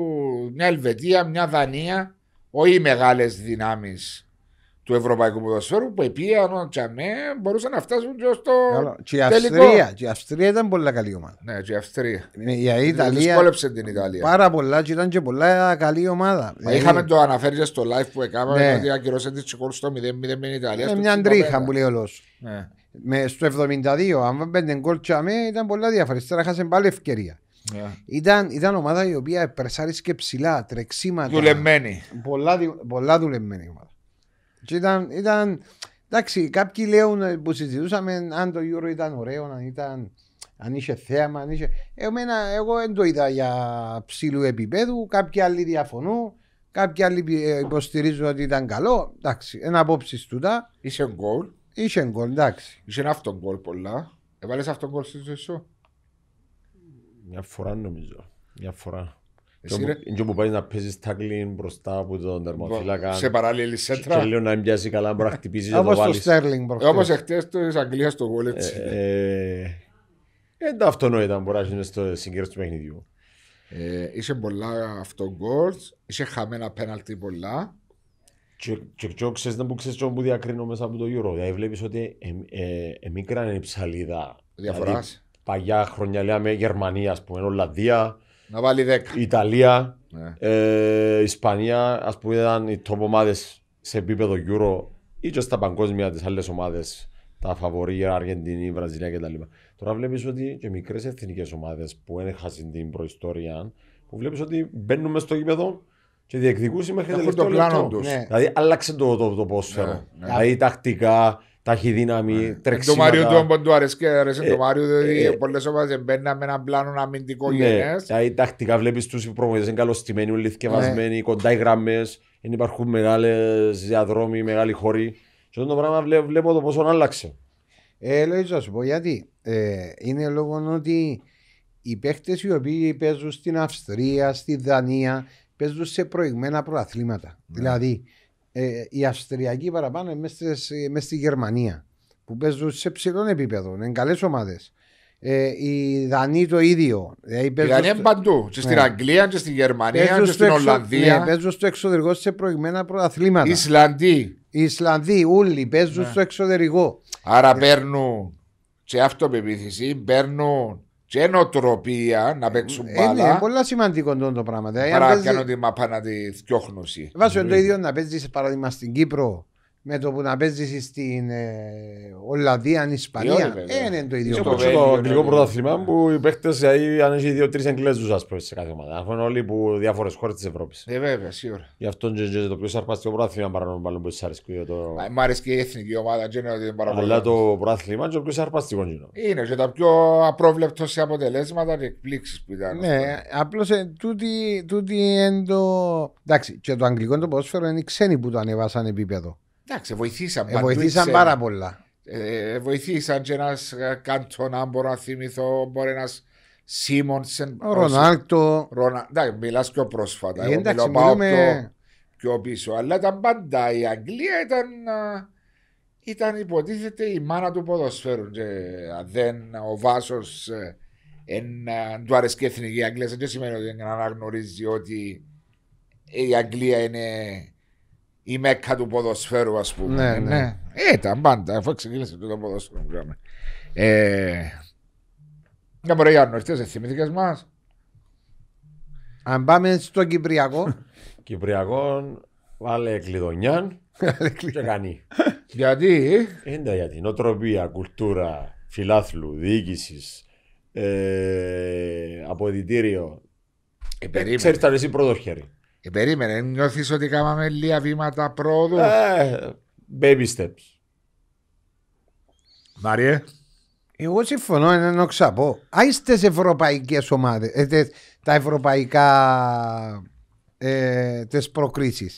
μια, Ελβετία μια Δανία, όχι μεγάλες δυνάμεις του ευρωπαϊκού ποδοσφαίρου που ανώ τσαμέ μπορούσαν να φτάσουν και στο και η Αυστρία, τελικό. Και η Αυστρία ήταν πολύ καλή ομάδα. Ναι, και η Αυστρία. Ναι, η Ιταλία δυσκόλεψε την Ιταλία. Πάρα πολλά και ήταν και πολλά καλή ομάδα. Μα δηλαδή- είχαμε το αναφέρει στο live που έκαναμε ναι. ότι ακυρώσαν τη τσικόλ στο 0-0 με την Ιταλία. Είναι μια τρίχα που λέει ο Λός. Ναι. Με, στο 72, αν πέντε γκολ τσαμέ ήταν πολλά διαφορετικά. χάσαν πάλι ευκαιρία. Yeah. Ναι. Ήταν, ήταν ομάδα η οποία περσάρισκε ψηλά, τρεξίματα. Δουλεμένη. Πολλά, πολλά δουλεμένη ομάδα. Και ήταν, ήταν, εντάξει, κάποιοι λέουν που συζητούσαμε αν το Euro ήταν ωραίο, αν, ήταν, αν είχε θέαμα. Αν είχε... Εμένα, εγώ δεν το είδα για ψηλού επίπεδου. Κάποιοι άλλοι διαφωνούν. Κάποιοι άλλοι ε, υποστηρίζουν ότι ήταν καλό. Εντάξει, ένα απόψη του τα. Είσαι γκολ. Είσαι γκολ, εντάξει. Είσαι ένα αυτόν γκολ πολλά. Έβαλες αυτόν γκολ στη ζωή σου. Μια φορά νομίζω. Μια φορά. Είναι που πάει να παίζεις τάκλιν μπροστά από τον τερματοφύλακα. Σε παράλληλη σέντρα. Και λέω να μπιάσει καλά, μπορεί να χτυπήσεις και το βάλεις. Όπως το Στέρλινγκ μπροστά Όπως εχθές της Αγγλίας το γκολ έτσι. Είναι ε, ε, τα αυτονόητα μπορεί να γίνεις στο συγκέντρο του παιχνιδιού. Ε, είσαι πολλά αυτό γκολ, είσαι χαμένα πέναλτι πολλά. Και ξέρεις να που ξέρεις που διακρίνω μέσα από το Euro. Δηλαδή βλέπεις ότι εμίκρανε η ψαλίδα. Διαφοράς. Δηλαδή, Παλιά χρονιά λέμε Γερμανία, ας πούμε, Ολλανδία. Να βάλει 10. Ιταλία, ναι. ε, Ισπανία, ας πούμε, ήταν οι top ομάδες σε επίπεδο Euro ή και στα παγκόσμια τις άλλες ομάδες. Τα φαβορία, Αργεντινή, Βραζιλία κτλ. Τώρα βλέπεις ότι και μικρές εθνικές ομάδες που χάσει την προϊστορία, που βλέπεις ότι μπαίνουν στο γήπεδο και διεκδικούσε μέχρι τελευταίο το Ναι. Δηλαδή άλλαξε το, το, ναι, ναι. Δηλαδή τακτικά, ταχυδύναμη, ε, τρεξίματα. Το Μάριο του όμπον του το ε, Μάριο, διότι ε, πολλές ομάδες μπαίνουν με έναν πλάνο αμυντικό γενές. Ναι, τακτικά βλέπεις τους προπονητές είναι καλωστημένοι, λιθκευασμένοι, ναι. κοντά οι γραμμές, δεν υπάρχουν μεγάλες διαδρόμοι, μεγάλοι χώροι. Και αυτό το πράγμα βλέπω το πόσο άλλαξε. Ε, λέω να σου πω γιατί. είναι λόγω ότι οι παίχτε οι οποίοι παίζουν στην Αυστρία, στη Δανία, παίζουν σε προηγμένα προαθλήματα. Ναι. Δηλαδή, η ε, οι Αυστριακοί παραπάνω μέσα στη Γερμανία που παίζουν σε ψηλό επίπεδο. Είναι καλές ομάδες. Ε, οι Δανείοι το ίδιο. Ε, οι Δανείοι είναι παντού. Και στην ναι. Αγγλία, και στην Γερμανία, και στην Ολλανδία. Ναι, παίζουν στο εξωτερικό σε προηγμένα πρωταθλήματα. Ισλανδοί. Οι Ισλανδοί, όλοι παίζουν ναι. στο εξωτερικό. Άρα ε... παίρνουν σε αυτοπεποίθηση, παίρνουν και νοοτροπία να παίξουν ε, ναι, μπάλα. Είναι πολλά σημαντικό το πράγμα. Δηλαδή, Παρά κάνω τη μαπά να τη φτιάχνωση. Βάζω το ίδιο να παίζεις παράδειγμα στην Κύπρο με το που να παίζεις στην ε, Ολλανδία, αν Ισπανία. Ε, δεν είναι το ίδιο. Είναι το αγγλικό δηλαδή. πρωτάθλημα που οι παίχτε, ε, αν έχει δύο-τρει Εγγλέζους, α πούμε, σε κάθε ομάδα. Αφού είναι όλοι που διάφορες χώρες της Ευρώπης. Ε, βέβαια, σίγουρα. Γι' αυτό είναι το πιο σαρπαστικό πρωτάθλημα παρανομάλλον που σα αρέσει. Το... Μ' αρέσει και η εθνική ομάδα, δεν είναι παραπάνω. Αλλά το πρωτάθλημα είναι το πιο σαρπαστικό. Είναι και τα πιο απρόβλεπτο σε αποτελέσματα και εκπλήξεις που ήταν. Ναι, απλώ τούτη είναι το. Εντάξει, και το αγγλικό το ποδόσφαιρο είναι ξένοι που το ανεβάσαν επίπεδο. Εντάξει, βοηθήσαν. Ε, βοηθήσαν πάρα πολλά. Ε, βοηθήσαν και ένας ε, Καντονά, μπορώ να θυμηθώ, μπορεί ένας Σίμονσεν. Ο Ρονάλτο. Ρονα... Εντάξει, μιλάς πιο πρόσφατα. Ε, εντάξει, μιλάω μιλούμε... πιο, πιο, πίσω. Αλλά ήταν πάντα η Αγγλία ήταν. Ε, ήταν υποτίθεται η μάνα του ποδοσφαίρου. Και, ε, δεν, ο Βάσος εν, του και η εθνική Αγγλία. Δεν σημαίνει ότι δεν αναγνωρίζει ότι η Αγγλία είναι η μέκα του ποδοσφαίρου, ας πούμε. Ναι, ναι. Ε, ήταν πάντα, αφού ξεκίνησε το ποδοσφαίρο. Ε, μπορεί να Γιάννο, δεν θυμηθήκε μας. Αν πάμε στο Κυπριακό. Κυπριακό, βάλε κλειδονιάν και κάνει. Γιατί? Είναι γιατί. Νοτροπία, κουλτούρα, φιλάθλου, διοίκησης, ε, αποδητήριο. Ε, Ξέρεις τα εσύ πρώτο χέρι. Ε, περίμενε, νιώθεις ότι κάναμε λίγα βήματα πρόοδου. Ε, baby steps. Μάριε. Εγώ συμφωνώ, Α, ξαπώ. Άιστες ευρωπαϊκές ομάδες. ε, τα ευρωπαϊκά ε, τι προκρίσει.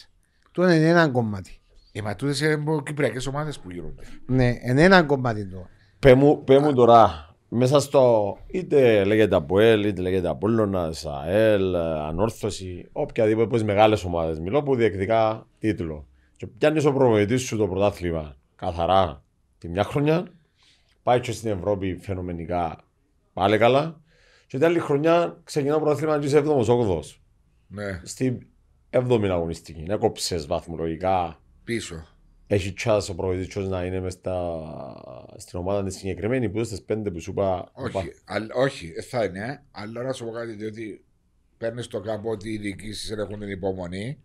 Του είναι ένα κομμάτι. Ε, μα τούτες είναι κυπριακές ομάδες που γίνονται. Ναι, είναι ένα κομμάτι τώρα. Πε μου, τώρα, μέσα στο είτε λέγεται Αποέλ, είτε λέγεται Απόλλωνα, ΑΕΛ, Ανόρθωση, οποιαδήποτε από τις μεγάλες ομάδες. Μιλώ που διεκδικά τίτλο. Και πιάνεις ο προμηθευτής σου το πρωτάθλημα καθαρά τη μια χρονιά, πάει και στην Ευρώπη φαινομενικά πάλι καλά. Και την άλλη χρονιά ξεκινά το πρωτάθλημα να είσαι 7ο-8ο. Ναι. Στην 7η αγωνιστική. Να κόψε βαθμολογικά πίσω έχει τσάς ο να είναι μες στην ομάδα της συγκεκριμένη που στις πέντε που σου είπα. Όχι, όχι ε, θα είναι, αλλά να σου πω κάτι διότι παίρνεις το κάμπο ότι οι διοικήσεις έχουν την υπομονή.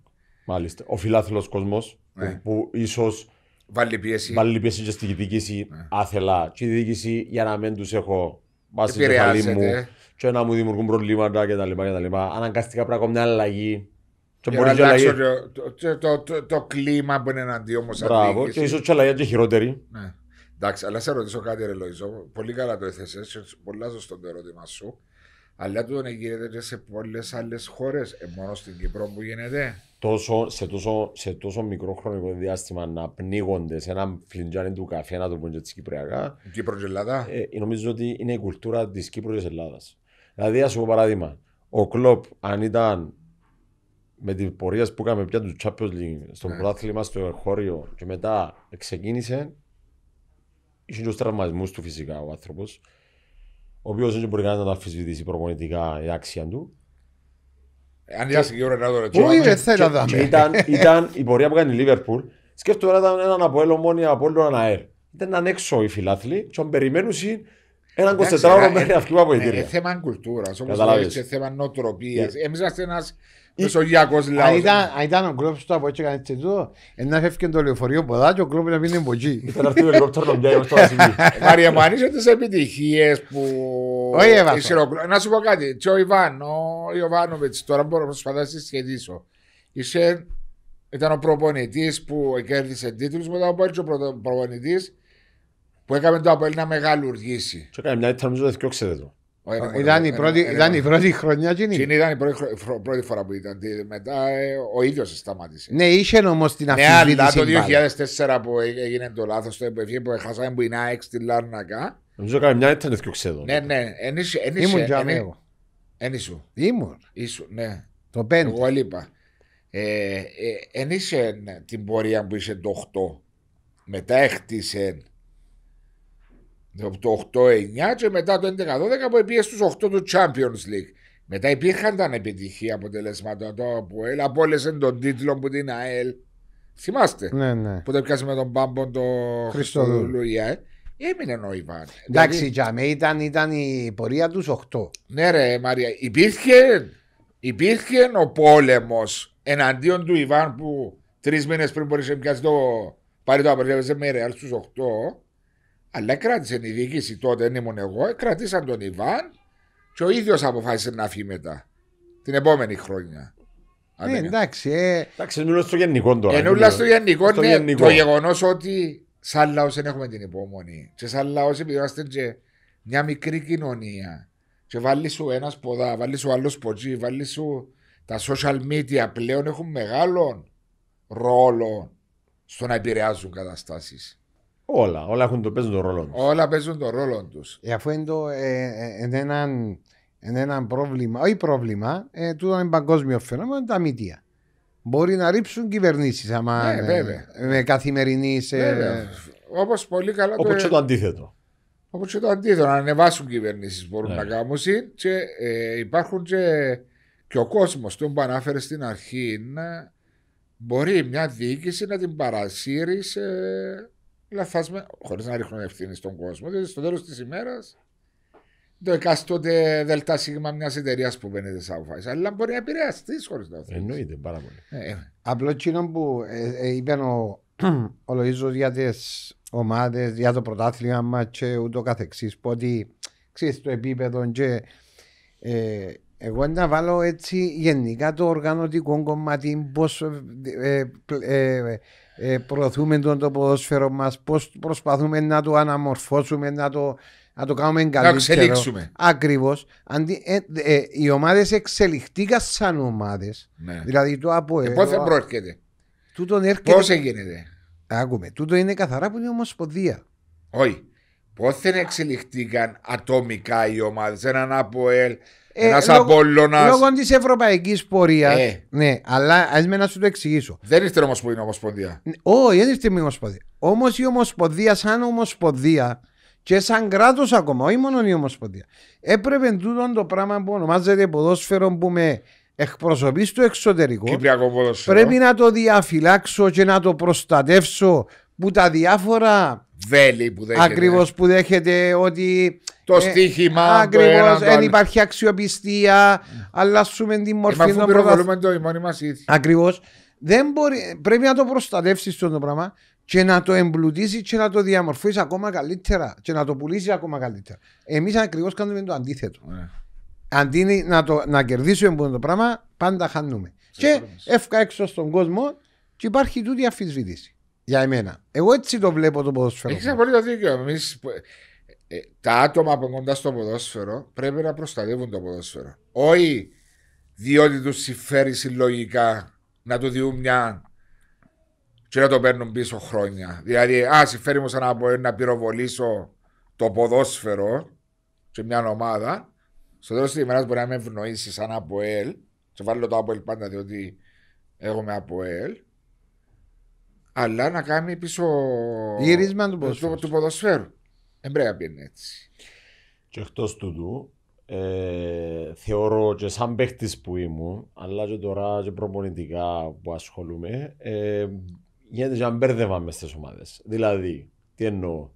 Μάλιστα. Ο φιλάθλος κόσμος ναι. που, που ίσως βάλει πίεση. βάλει πίεση και στη διοίκηση ναι. άθελα και η διοίκηση για να μην τους έχω βάσει στο κεφαλί μου και να μου δημιουργούν προβλήματα κτλ. Αναγκαστικά πρέπει να κάνω μια αλλαγή το κλίμα που είναι εναντίον μας Μπράβο και ίσως και αλλαγή και χειρότερη. Ναι. Εντάξει, αλλά σε ρωτήσω κάτι ρε πολύ καλά το έθεσες. πολλά σωστό το ερώτημα σου. Αλλά το να γίνεται και σε πολλές άλλες χώρες, ε, μόνο στην Κύπρο που γίνεται. σε, τόσο, σε τόσο μικρό χρονικό διάστημα να πνίγονται σε ένα φλιντζάνι του καφέ, να το πούμε έτσι κυπριακά. Κύπρο και Ελλάδα. Ε, νομίζω ότι είναι η κουλτούρα της Κύπρου και Ελλάδας. Δηλαδή, ας πούμε παράδειγμα, ο Κλοπ, αν ήταν με την πορεία που είχαμε πια τους Champions League στο ναι. πρωτάθλημα, στο χώριο και μετά ξεκίνησε. Είχε τους τραυμασμούς του φυσικά ο άνθρωπος ο οποίος δεν μπορεί να τα αφισβητήσει προπονητικά η άξια του. Αν διάσει και ο Ρενάτο Ρετσό. Όχι, δεν θέλει να Ήταν, ήταν η πορεία που έκανε η Λίβερπουλ. Σκέφτομαι ότι ήταν έναν από ελωμόνια από όλο ένα αέρ. Ήταν έξω οι φιλάθλοι, και αν συν εναν έναν 24ωρο ε, μέχρι αυτή που απαιτείται. Ε, είναι θέμα κουλτούρας, όμως είναι θέμα νοοτροπίας. Ε. Εμείς είμαστε ένας Μεσογειακό λαό. Αν, ήταν, αν ήταν ο κλοπ στο από έτσι έκανε τι τούτο, φεύγει το λεωφορείο πολλά και ο κλοπ να μείνει από εκεί. Ήταν αυτό το ελικόπτερο να πιάει Μαρία Μανίσο, τις επιτυχίες που. Όχι, Να σου πω κάτι. Τι ο Ιβάν, ο Ιωβάνοβιτ, τώρα μπορώ να προσπαθήσω να σχεδίσω. Είσαι, ήταν ο προπονητής που κέρδισε τίτλους, μετά από έτσι ο προπονητής που έκανε το Απόελ να μεγαλουργήσει. Τι έκανε μια ήταν, νομίζω δεν το. Ε, ε, ήταν, η ε, πρώτη, χρονιά εκείνη. Εκείνη ήταν η πρώτη, φορά που ήταν. Μετά ο ίδιος σταμάτησε. Ναι, είχε όμως την αφιβήτηση. Ναι, αλλά το 2004 που έγινε το λάθος το ΕΠΕΦΙ που έχασαμε που είναι ΑΕΚ στη Λάρνακα. Νομίζω καμιά ήταν έτσι ξέρω. Ναι, ναι. Ήμουν κι εγώ. Ένισου. Ήμουν. Ήσου, ναι. Το πέντε. Εγώ έλειπα. Ε, την πορεία που είσαι το 8. Μετά έχτισε το 8-9 και μετά το 11-12 που πήγε στου 8 του Champions League. Μετά υπήρχαν τα επιτυχία αποτελέσματα το που έλα τον τίτλο που την ΑΕΛ. Θυμάστε. Ναι, ναι. Που το πιάσαμε με τον Πάμπον το Χριστοδουλούια. Ε. Έμεινε ο Ιβάν. Εντάξει, δηλαδή... ήταν, ήταν η πορεία τους 8. Ναι, ρε Μαρία. Υπήρχε, υπήρχε ο πόλεμος εναντίον του Ιβάν που τρεις μήνες πριν μπορούσε να πιάσεις το. Πάρει το με ρεάλ στους 8. Αλλά κράτησε η διοίκηση τότε, δεν ήμουν εγώ, κρατήσαν τον Ιβάν και ο ίδιος αποφάσισε να φύγει μετά. Την επόμενη χρόνια. Ναι, εντάξει. Ε... Εντάξει, είναι στο γενικό τώρα. Ενούλα στο γενικό ναι, το γεγονός ότι σαν λαός δεν έχουμε την υπομονή. Και σαν λαός επειδή είμαστε μια μικρή κοινωνία. Και βάλει σου ένα ποδά, βάλει σου άλλος ποτζή, βάλει σου τα social media πλέον έχουν μεγάλο ρόλο στο να επηρεάζουν καταστάσεις. Όλα, όλα έχουν το, παίζουν τον ρόλο τους. Όλα παίζουν τον ρόλο τους. Ε, αφού είναι το, ε, ε, έναν, πρόβλημα, όχι πρόβλημα, ε, τούτο είναι παγκόσμιο φαινόμενο, τα μύτια. Μπορεί να ρίψουν κυβερνήσεις άμα ναι, ε, με καθημερινής. Ε, Όπως πολύ καλά Όπως το. Όπω το αντίθετο. Όπως και το αντίθετο, να ανεβάσουν κυβερνήσεις μπορούν ναι. να κάνουν. Και, ε, υπάρχουν και, και ο κόσμος, τον που ανάφερε στην αρχή, να μπορεί μια διοίκηση να την παρασύρεις σε λαθασμένα, χωρίς να ρίχνω ευθύνη στον κόσμο, διότι στο τέλος της ημέρας το εκάστοτε δελτά σίγμα μιας εταιρείας που παίρνει σε αποφάσει. Αλλά μπορεί να επηρεαστείς χωρίς να θέλεις. Εννοείται πάρα πολύ. Ε, ε. Απλό εκείνο που ε, ε, είπε ο, ο Λοίζο για τις ομάδες, για το πρωτάθλημα μας και ούτω καθεξής, που ότι ξέρεις το επίπεδο και. Ε, εγώ να βάλω έτσι γενικά το οργανωτικό κομμάτι, πώς ε, προωθούμε τον το ποδόσφαιρο μας, πώς προσπαθούμε να το αναμορφώσουμε, να το, να το κάνουμε καλύτερο. Να εξελίξουμε. Ακριβώς. Ε, ε, οι ομάδες εξελιχθήκαν σαν ομάδες. Ναι. Δηλαδή το από ε, Πώς δεν προέρχεται. έρχεται. Πώς έγινε. Άκουμε. Τούτο είναι καθαρά που είναι η Ομοσπονδία. Όχι. Πώς δεν εξελιχθήκαν ατομικά οι ομάδες, έναν Αποέλ, ε, ένας Απόλλωνα. Λόγω της ευρωπαϊκής πορείας. Ε. Ναι, αλλά ας με να σου το εξηγήσω. Δεν ήρθε όμω που είναι Ομοσπονδία. Όχι, δεν ήρθε η Ομοσπονδία. Όμως η Ομοσπονδία, σαν Ομοσπονδία και σαν κράτος ακόμα, όχι μόνο η Ομοσπονδία, έπρεπε τούτον το πράγμα που ονομάζεται ποδόσφαιρο που με εκπροσωπεί στο εξωτερικό. Πρέπει να το διαφυλάξω και να το προστατεύσω που τα διάφορα βέλη που δέχεται. Ακριβώς που δέχεται ότι. Το ε, στοίχημα. Ακριβώ. Δεν υπάρχει αξιοπιστία. Αλλάσουμε την μορφή. Ε, αφού το ημώνι μα ήδη. Ακριβώ. Πρέπει να το προστατεύσεις το πράγμα και να το εμπλουτίσεις και να το διαμορφώσεις ακόμα καλύτερα και να το πουλήσεις ακόμα καλύτερα. Εμείς ακριβώς κάνουμε το αντίθετο. Ναι. Αντί να, το, να κερδίσουμε το πράγμα, πάντα χάνουμε. και έφυγα έξω στον κόσμο και υπάρχει τούτη αφισβήτηση για εμένα. Εγώ έτσι το βλέπω το ποδόσφαιρο. Έχεις πολύ δίκιο. Εμείς ε, ε, τα άτομα που κοντά στο ποδόσφαιρο πρέπει να προστατεύουν το ποδόσφαιρο. Όχι διότι τους συμφέρει συλλογικά να του διούν μια και να το παίρνουν πίσω χρόνια. Δηλαδή, α, συμφέρει μου σαν να, πυροβολήσω το ποδόσφαιρο σε μια ομάδα. Στο τέλος της ημέρας μπορεί να με ευνοήσεις σαν ΑΠΟΕΛ. Σε βάλω το ΑΠΟΕΛ πάντα διότι έχουμε ΑΠΟΕΛ αλλά να κάνει πίσω. Γύρισμα του ποδοσφαίρου. Του, ποδοσφαίρου. Δεν πρέπει έτσι. Και εκτός του ε, θεωρώ και σαν παίχτης που ήμουν, αλλά και τώρα και προπονητικά που ασχολούμαι, ε, γίνεται αν μπέρδευμα μες στις ομάδες. Δηλαδή, τι εννοώ.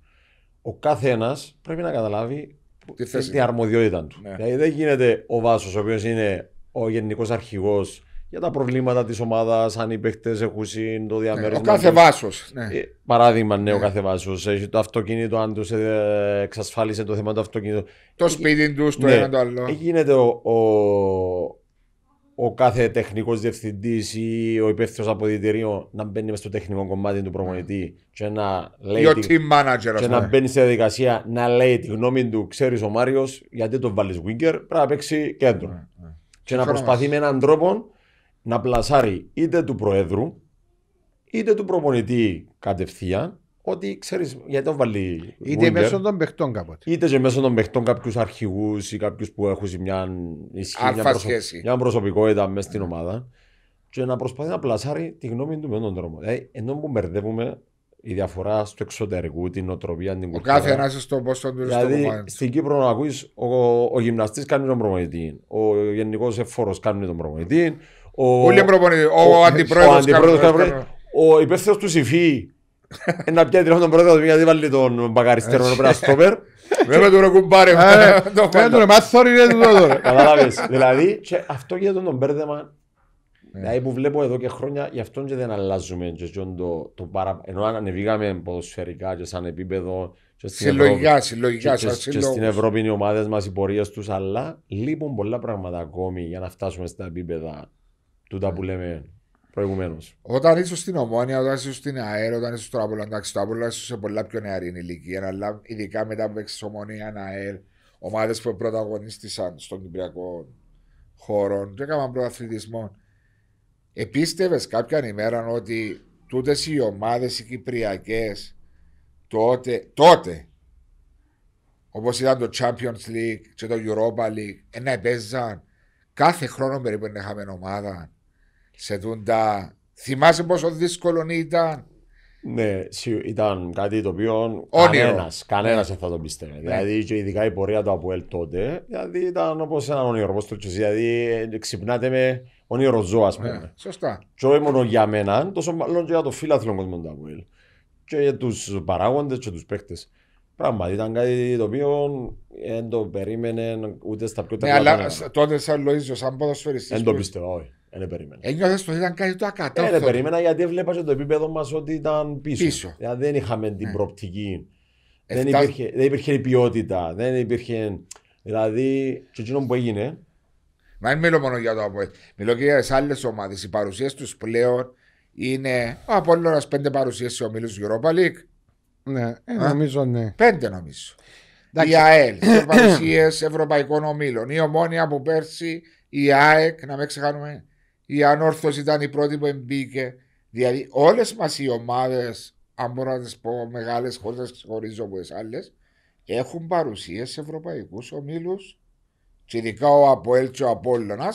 Ο κάθε πρέπει να καταλάβει τι τι αρμοδιότητα του. Ναι. Δηλαδή, δεν γίνεται ο Βάσος, ο οποίος είναι ο γενικός αρχηγός για τα προβλήματα της ομάδας, αν οι παίχτε έχουν το διαμέρισμα. Ναι, ο κάθε βάσος. Ναι. Ε, παράδειγμα, ναι, ναι. ο κάθε βάσος. Έχει το αυτοκίνητο, αν τους ε, εξασφάλισε το θέμα του αυτοκίνητου. Το σπίτι τους, το ναι. ένα το άλλο. Γίνεται ο, ο, ο κάθε τεχνικός διευθυντής ή ο υπεύθυνος αποδητηρίων να μπαίνει στο τεχνικό κομμάτι του προπονητή και να λέει. team manager, και να μπαίνει στη διαδικασία να λέει τη γνώμη του, ξέρεις ο Μάριος, γιατί τον βάλεις Winker, πρέπει να παίξει κέντρο. Ναι, ναι. Και να προσπαθεί με έναν τρόπο να πλασάρει είτε του Προέδρου είτε του προπονητή κατευθείαν ότι ξέρεις γιατί τον βάλει. Είτε Βούλγερ, μέσω των παιχτών κάποτε. Είτε και μέσω των παιχτών κάποιους αρχηγούς ή κάποιους που έχουν μια ισχυρή μια, προσω... μια προσωπικότητα μέσα στην ομάδα και να προσπαθεί να πλασάρει τη γνώμη του με τον τρόπο. Δηλαδή, ε, ενώ που μπερδεύουμε η διαφορά στο εξωτερικού, την οτροπία, την κουλτούρα. Ο κάθε ένας στο πώ θα του Δηλαδή, στην Κύπρο να ακούεις ο, ο γυμναστής κάνει τον προμονητή, ο γενικός εφόρος κάνει τον προμονητή, ο, Όλοι προπονητές. Ο, ο αντιπρόεδρο. Ο υπεύθυνος του Σιφή. Ένα ε, πια τηλέφωνο τον πρόεδρο γιατί βάλει τον μπακαριστέρο να πρέπει στόπερ. Βέβαια του ροκουμπάρε. Ε, ε, βέβαια του ρεμάθωρη είναι του τώρα. Καταλάβες. Δηλαδή αυτό για τον μπέρδεμα ναι. Δηλαδή που βλέπω εδώ και χρόνια, γι' αυτό και δεν αλλάζουμε και το, το παρα... ενώ ανεβήκαμε ποδοσφαιρικά και σαν επίπεδο και στην συλλογικά, Ευρώπη, συλλογικά, και, και, και στην Ευρώπη είναι οι ομάδες μας, οι πορείες τους αλλά λείπουν πολλά πράγματα ακόμη για να φτάσουμε στα επίπεδα Τούτα ναι. που λέμε προηγουμένως. Όταν είσαι στην Ομόνια, όταν είσαι στην ΑΕΡ, όταν είσαι στο Απόλλωνα, εντάξει, το Απόλλωνα είσαι σε πολλά πιο νεαρή ηλικία, αλλά ειδικά μετά που έξω Ομόνια, ΑΕΡ, ομάδες που πρωταγωνίστησαν στον Κυπριακό χώρο και έκαναν πρωταθλητισμό. Επίστευες κάποια ημέρα ότι τούτες οι ομάδες οι Κυπριακές τότε, τότε όπως ήταν το Champions League και το Europa League, ε, να παίζαν, κάθε χρόνο περίπου να είχαμε ομάδα σε τούντα. Θυμάσαι πόσο δύσκολο ήταν. Ναι, ήταν κάτι το οποίο κανένας κανένας ναι. δεν θα το πιστεύει. Ναι. Δηλαδή, και ειδικά η πορεία του Αποέλ τότε, δηλαδή ήταν όπως ένα όνειρο. Πώ το δηλαδή ε, ξυπνάτε με όνειρο ζώο, ας ναι, πούμε. Ναι, σωστά. Και όχι μόνο για μένα, τόσο μάλλον και για το φίλαθλο κόσμο του Αποέλ. Και για τους παράγοντες και τους παίχτε. Πράγματι, ήταν κάτι το οποίο δεν το περίμενε ούτε στα πιο τελευταία. Ναι, αλλά τότε σαν Λοίζιο, σαν ποδοσφαιριστής. Δεν το πιστεύω, όχι. Ε, δεν περίμενα. Ένιωθες πως ήταν κάτι το ακατόρθωτο. Ε, δεν περίμενα γιατί βλέπα το επίπεδο μας ότι ήταν πίσω. πίσω. Δηλαδή δεν είχαμε την ναι. προοπτική. Ε, δεν υπήρχε, δεν υπήρχε η ποιότητα. Δεν υπήρχε... Δηλαδή, το εκείνο που έγινε... Μα δεν μιλώ μόνο για το Απόελ. Μιλώ και για τις άλλες ομάδες. Οι παρουσίες τους πλέον είναι ο Απόλλωνα πέντε παρουσίες σε ομίλους Europa League. Ναι, ε, νομίζω ναι. Πέντε νομίζω. Εντάξει. Η ΑΕΛ, οι παρουσίες ευρωπαϊκών ομίλων. Η ομόνια που πέρσι, η ΑΕΚ, να μην ξεχάνουμε η Ανόρθωση ήταν η πρώτη που εμπήκε, Δηλαδή, όλες μας οι ομάδες, αν μπορώ να τις πω, μεγάλες χώρες ξεχωρίζω από τις άλλες, έχουν παρουσίες σε ευρωπαϊκούς ομίλους. Και ειδικά ο Αποέλ και ο Απόλλωνας,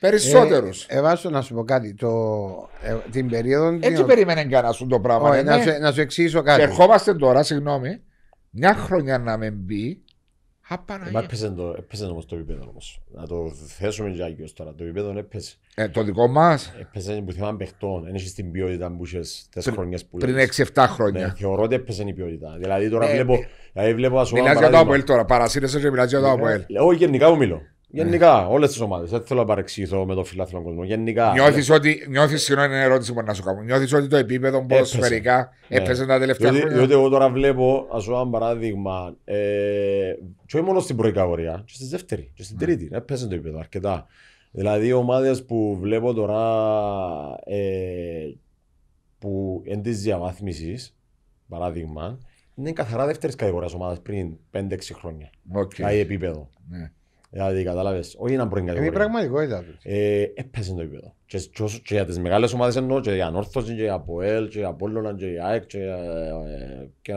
περισσότερους. Ε, ε να σου πω κάτι. Το, ε, την περίοδο. Έτσι την... περίμενε κανένα σου το πράγμα. Ναι. να, σου, να εξηγήσω κάτι. Και ερχόμαστε τώρα, συγγνώμη, μια χρονιά να με μπει Έπαιζε όμως το επίπεδο όμως. Να το θέσουμε για αγίως τώρα. Το επίπεδο έπαιζε. Ε, το δικό μας. Έπαιζε που θυμάμαι παιχτών. Δεν έχεις την ποιότητα που είχες τις χρονιές που Πριν 6-7 χρόνια. Ναι, θεωρώ ότι έπαιζε η ποιότητα. Δηλαδή τώρα ναι, βλέπω... Δηλαδή βλέπω ας Μιλάς για το Αποέλ τώρα. Παρασύρεσαι και μιλάς για το ναι. Αποέλ. Όχι, γενικά μου μιλώ. Ναι. Γενικά, όλες τις ομάδες. Δεν θέλω να παρεξηγηθώ με το φιλάθλο κόσμο. Γενικά. Νιώθεις ναι. ότι. Νιώθεις, συγγνώμη, είναι ερώτηση που να σου κάνω. Νιώθεις ότι το επίπεδο ποδοσφαιρικά έπαιζε ναι. τα τελευταία χρόνια. Διότι εγώ τώρα βλέπω, ας πούμε, παράδειγμα. Ε, και όχι μόνο στην πρώτη κατηγορία, και στη δεύτερη, και στην ναι. τρίτη. Ναι. Έπεσε το επίπεδο αρκετά. Δηλαδή, οι ομάδες που βλέπω τώρα ε, που εν της διαβάθμισης, παράδειγμα, είναι καθαρά δεύτερης κατηγορίας ομάδας πριν 5-6 χρόνια. Okay. επίπεδο. Ναι. Ε, δηλαδή κατάλαβες, όχι να πρώην κατηγορία. Είναι πραγματικότητα τους. Ε, έπαιζε το επίπεδο. Και, και, και για τις μεγάλες ομάδες εννοώ, και για Νόρθωση, και για Ποέλ, και για Απόλλωνα, και για ΑΕΚ, και για ε, ε,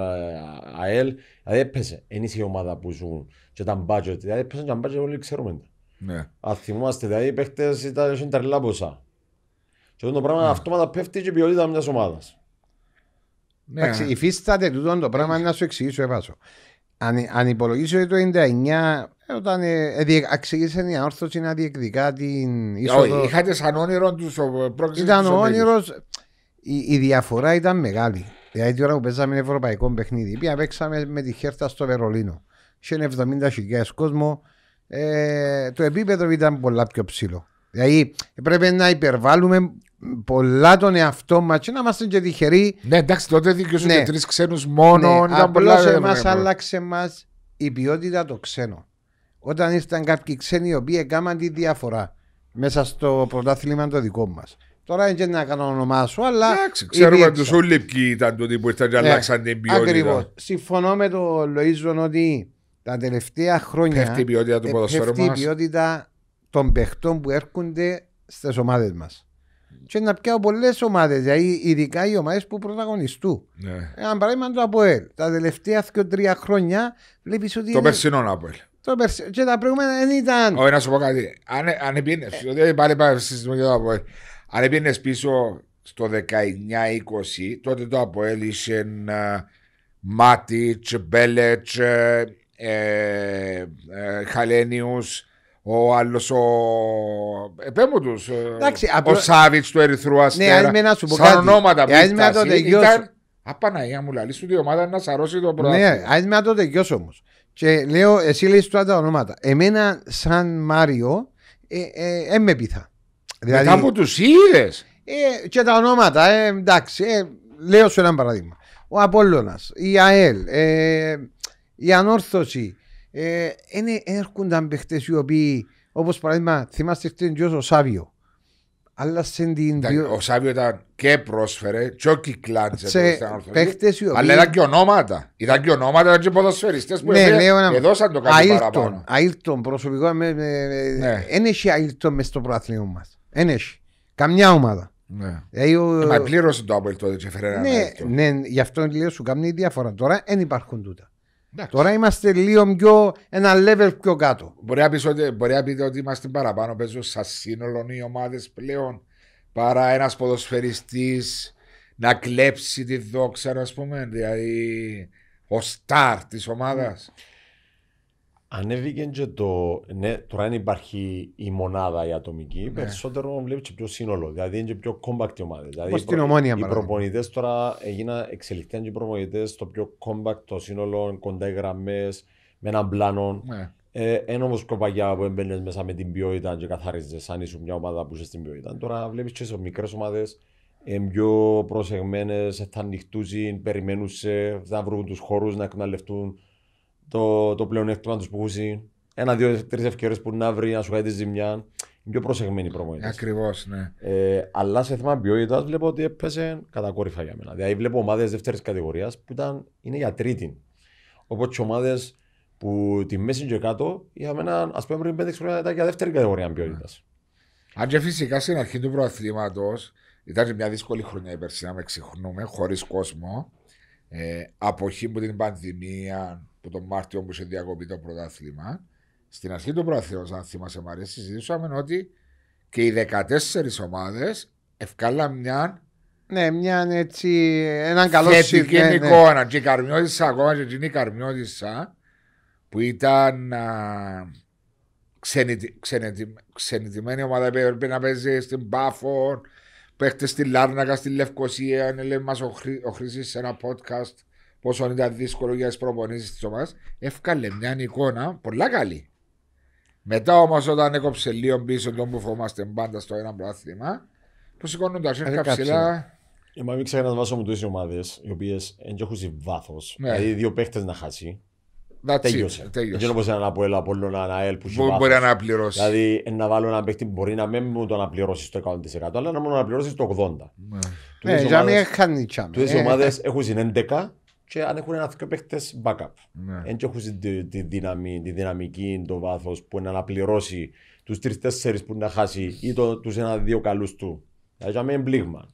ΑΕΛ. Δηλαδή έπαιζε. Είναι η ομάδα που ζουν και τα μπάτζετ. Δηλαδή έπαιζαν και τα μπάτζετ όλοι ξέρουμε. Ναι. Αν θυμόμαστε, δηλαδή οι παίχτες ήταν τρελά ποσά. Και αυτό το πράγμα ναι. αυτόματα πέφτει και η ποιότητα μιας ομάδας. Ναι. Εντάξει, υφίσταται τούτο το πράγμα να σου εξηγήσω, Εβάσο. Αν, αν υπολογίσω το 99 ε, όταν ε, αξίγησε η ανόρθωση να διεκδικά την είσοδο. Όχι, είχατε σαν όνειρο του ε, πρόκληση. Ήταν ο όνειρος, η, η, διαφορά ήταν μεγάλη. Δηλαδή την ώρα που παίζαμε ευρωπαϊκό παιχνίδι, πια παίξαμε με τη χέρτα στο Βερολίνο. 70 70.000 κόσμο. Ε, το επίπεδο ήταν πολλά πιο ψηλό. Δηλαδή πρέπει να υπερβάλλουμε πολλά τον εαυτό μας και να είμαστε και τυχεροί. Ναι, εντάξει, τότε δικαιούσαν ναι. τρεις ξένους μόνο. Ναι, Απλώ εμά άλλαξε μας η ποιότητα το ξένο όταν ήρθαν κάποιοι ξένοι οι οποίοι έκαναν τη διαφορά μέσα στο πρωτάθλημα το δικό μας. Τώρα δεν είναι να κάνω όνομά σου, αλλά. Εντάξει, ξέρουμε του όλοι ποιοί ήταν τότε που ήρθαν και ναι, αλλάξαν την ποιότητα. Ακριβώς. Συμφωνώ με τον Λοίζον ότι τα τελευταία χρόνια. Πέφτει η ποιότητα του ε, ποδοσφαίρου μα. η ποιότητα των παιχτών που έρχονται στις ομάδες μας και να πιάω πολλές ομάδες, δηλαδή ειδικά οι ομάδες που πρωταγωνιστούν. Ναι. Ένα παράδειγμα το Αποέλ. Τα τελευταια δυο δύο-τρία χρόνια βλέπεις ότι. Το είναι... περσινό Αποέλ. Το περσι... Και τα προηγούμενα δεν ήταν. Όχι, να σου πω κάτι. Αν, αν πήγαινε. υπάρχει Πάλι για το Αποέλ. Αν πήγαινε πίσω στο 19-20, τότε το Αποέλ είχε Μάτιτ, Μπέλετ, ε, ε, ε, Χαλένιους ο άλλος. Ο... Επέμπω τους. Ε, ο Σάβιτ του Ερυθρού Αστέρα. Ναι, σαν ονόματα ε, που ήταν. Απαναγία μου, λαλή σου τη ομάδα να σαρώσει το πρώτο. Ναι, ας με το τελειώσει όμως. Και λέω, εσύ λέει τώρα τα ονόματα. Εμένα, σαν Μάριο, εμέ ε, ε πείθα. Δηλαδή, Μετά από τους είδες. και τα ονόματα, εντάξει. λέω σου ένα παράδειγμα. Ο Απόλλωνας, η ΑΕΛ, ε, η Ανόρθωση, ε, έρχονταν παιχτές οι οποίοι, όπως παράδειγμα, θυμάστε χτύπησε ο Σάβιο. Αλλά στην την... Ο Σάβιο ήταν και πρόσφερε και ο Κυκλάντσε ήταν οι οποίοι... Αλλά ήταν και ονόματα. Ήταν και ονόματα, ήταν και ποδοσφαιριστές που ναι, έδωσαν το κάτι παραπάνω. Αίλτον προσωπικό, δεν ναι. έχει Αίλτον μες στο προαθλείο μας. Δεν έχει. Καμιά ομάδα. Ναι. Δηλαδή ο... Ε, μα πλήρωσε το Απολ δεν και φέρε Ναι, ναι, γι' αυτό λέω σου κάνει διαφορά. Τώρα δεν υπάρχουν τούτα. Τώρα είμαστε λίγο πιο ένα level πιο κάτω. Μπορεί να, ότι, πείτε ότι είμαστε παραπάνω. Παίζω σαν σύνολο οι ομάδες πλέον παρά ένας ποδοσφαιριστής να κλέψει τη δόξα, ας πούμε. Δηλαδή, ο στάρ της ομάδας. Ναι. Ανέβηκε και το. Ναι, τώρα δεν υπάρχει η μονάδα η ατομική, ναι. περισσότερο βλέπεις και πιο σύνολο. Δηλαδή είναι και πιο compact ομάδα. Δηλαδή, Πώς ομόνια, οι προπονητές τώρα έγιναν εξελιχθέν και οι προπονητές στο πιο compact το σύνολο, κοντά οι γραμμές, με έναν πλάνο. Ναι. Ε, ένα όμω κοπαγιά που έμπαινες μέσα με την ποιότητα και καθάριζε, αν είσαι μια ομάδα που είσαι στην ποιότητα. Τώρα βλέπεις και σε μικρές ομάδες πιο προσεγμένες, θα ανοιχτούσουν, περιμένουν, θα βρουν τους χώρους να εκμεταλλευτούν το, το πλεονέκτημα τους που έχει. Ένα-δύο, τρεις ευκαιρίες που να βρει να σου κάνει τη ζημιά. Πιο προσεγμένη προμονή. Ακριβώς, ναι. Ε, αλλά σε θέμα ποιότητας βλέπω ότι έπεσε κατακόρυφα για μένα. Δηλαδή βλέπω ομάδες δεύτερης κατηγορίας που ήταν, είναι για τρίτη. Οπότε ομάδες που τη μέση και κάτω είχαμε ένα, ας πούμε, πριν πέντε χρόνια ήταν για δεύτερη κατηγορία ποιότητας. Αν και φυσικά στην αρχή του προαθλήματος ήταν μια δύσκολη χρονιά η περσινά, με ξεχνούμε, χωρίς κόσμο. Ε, αποχή από την πανδημία, που τον Μάρτιο που είχε διακοπεί το πρωτάθλημα, στην αρχή του πρωτάθληματο, αν θυμάσαι Μαρία, συζητήσαμε ότι και οι 14 ομάδες ευκάλαν μια. Ναι, μια έτσι. Έναν καλό Θετική Και ναι. εικόνα. Και η Καρμιώτησα ακόμα και η Καρμιώτησα που ήταν α, ξενιτι, ξενιτημένη ομάδα έπρεπε να παίζει στην Πάφο, παίχτες στη Λάρνακα, στη Λευκοσία. Λέει μας ο, Χρή, Χρήση σε ένα podcast πόσο ήταν δύσκολο για τις προπονήσεις της ομάδας, έφκαλε μια εικόνα πολλά καλή. Μετά όμως, όταν έκοψε λίγο πίσω τον που φοβόμαστε πάντα στο ένα πρόθυμα, που σηκώνουν τα σέρκα ε, ψηλά. Ε, μα μην ξεχνά να βάσω με τρει ομάδες, οι οποίες δεν έχουν βάθο. Ναι. Δηλαδή, δύο παίχτες να χάσει. Τέλειωσε. Δεν ένα από που σου Μπορεί να πληρώσει. Δηλαδή, ένα βάλω ένα παίχτη που μπορεί να μην μου το αναπληρώσει το 100%, αλλά να μου το αναπληρώσει το 80%. Ναι, ναι για να μην χάνει Τρει ε, ομάδες έχουν 11 και αν έχουν backup. Δεν ναι. έχουν τη, τη, δύναμη, τη δυναμική, το βάθος που να αναπληρώσει του τρει-τέσσερι που να χάσει ή το, τους ένα-δύο καλούς του. Δηλαδή, για μένα είναι πλήγμα.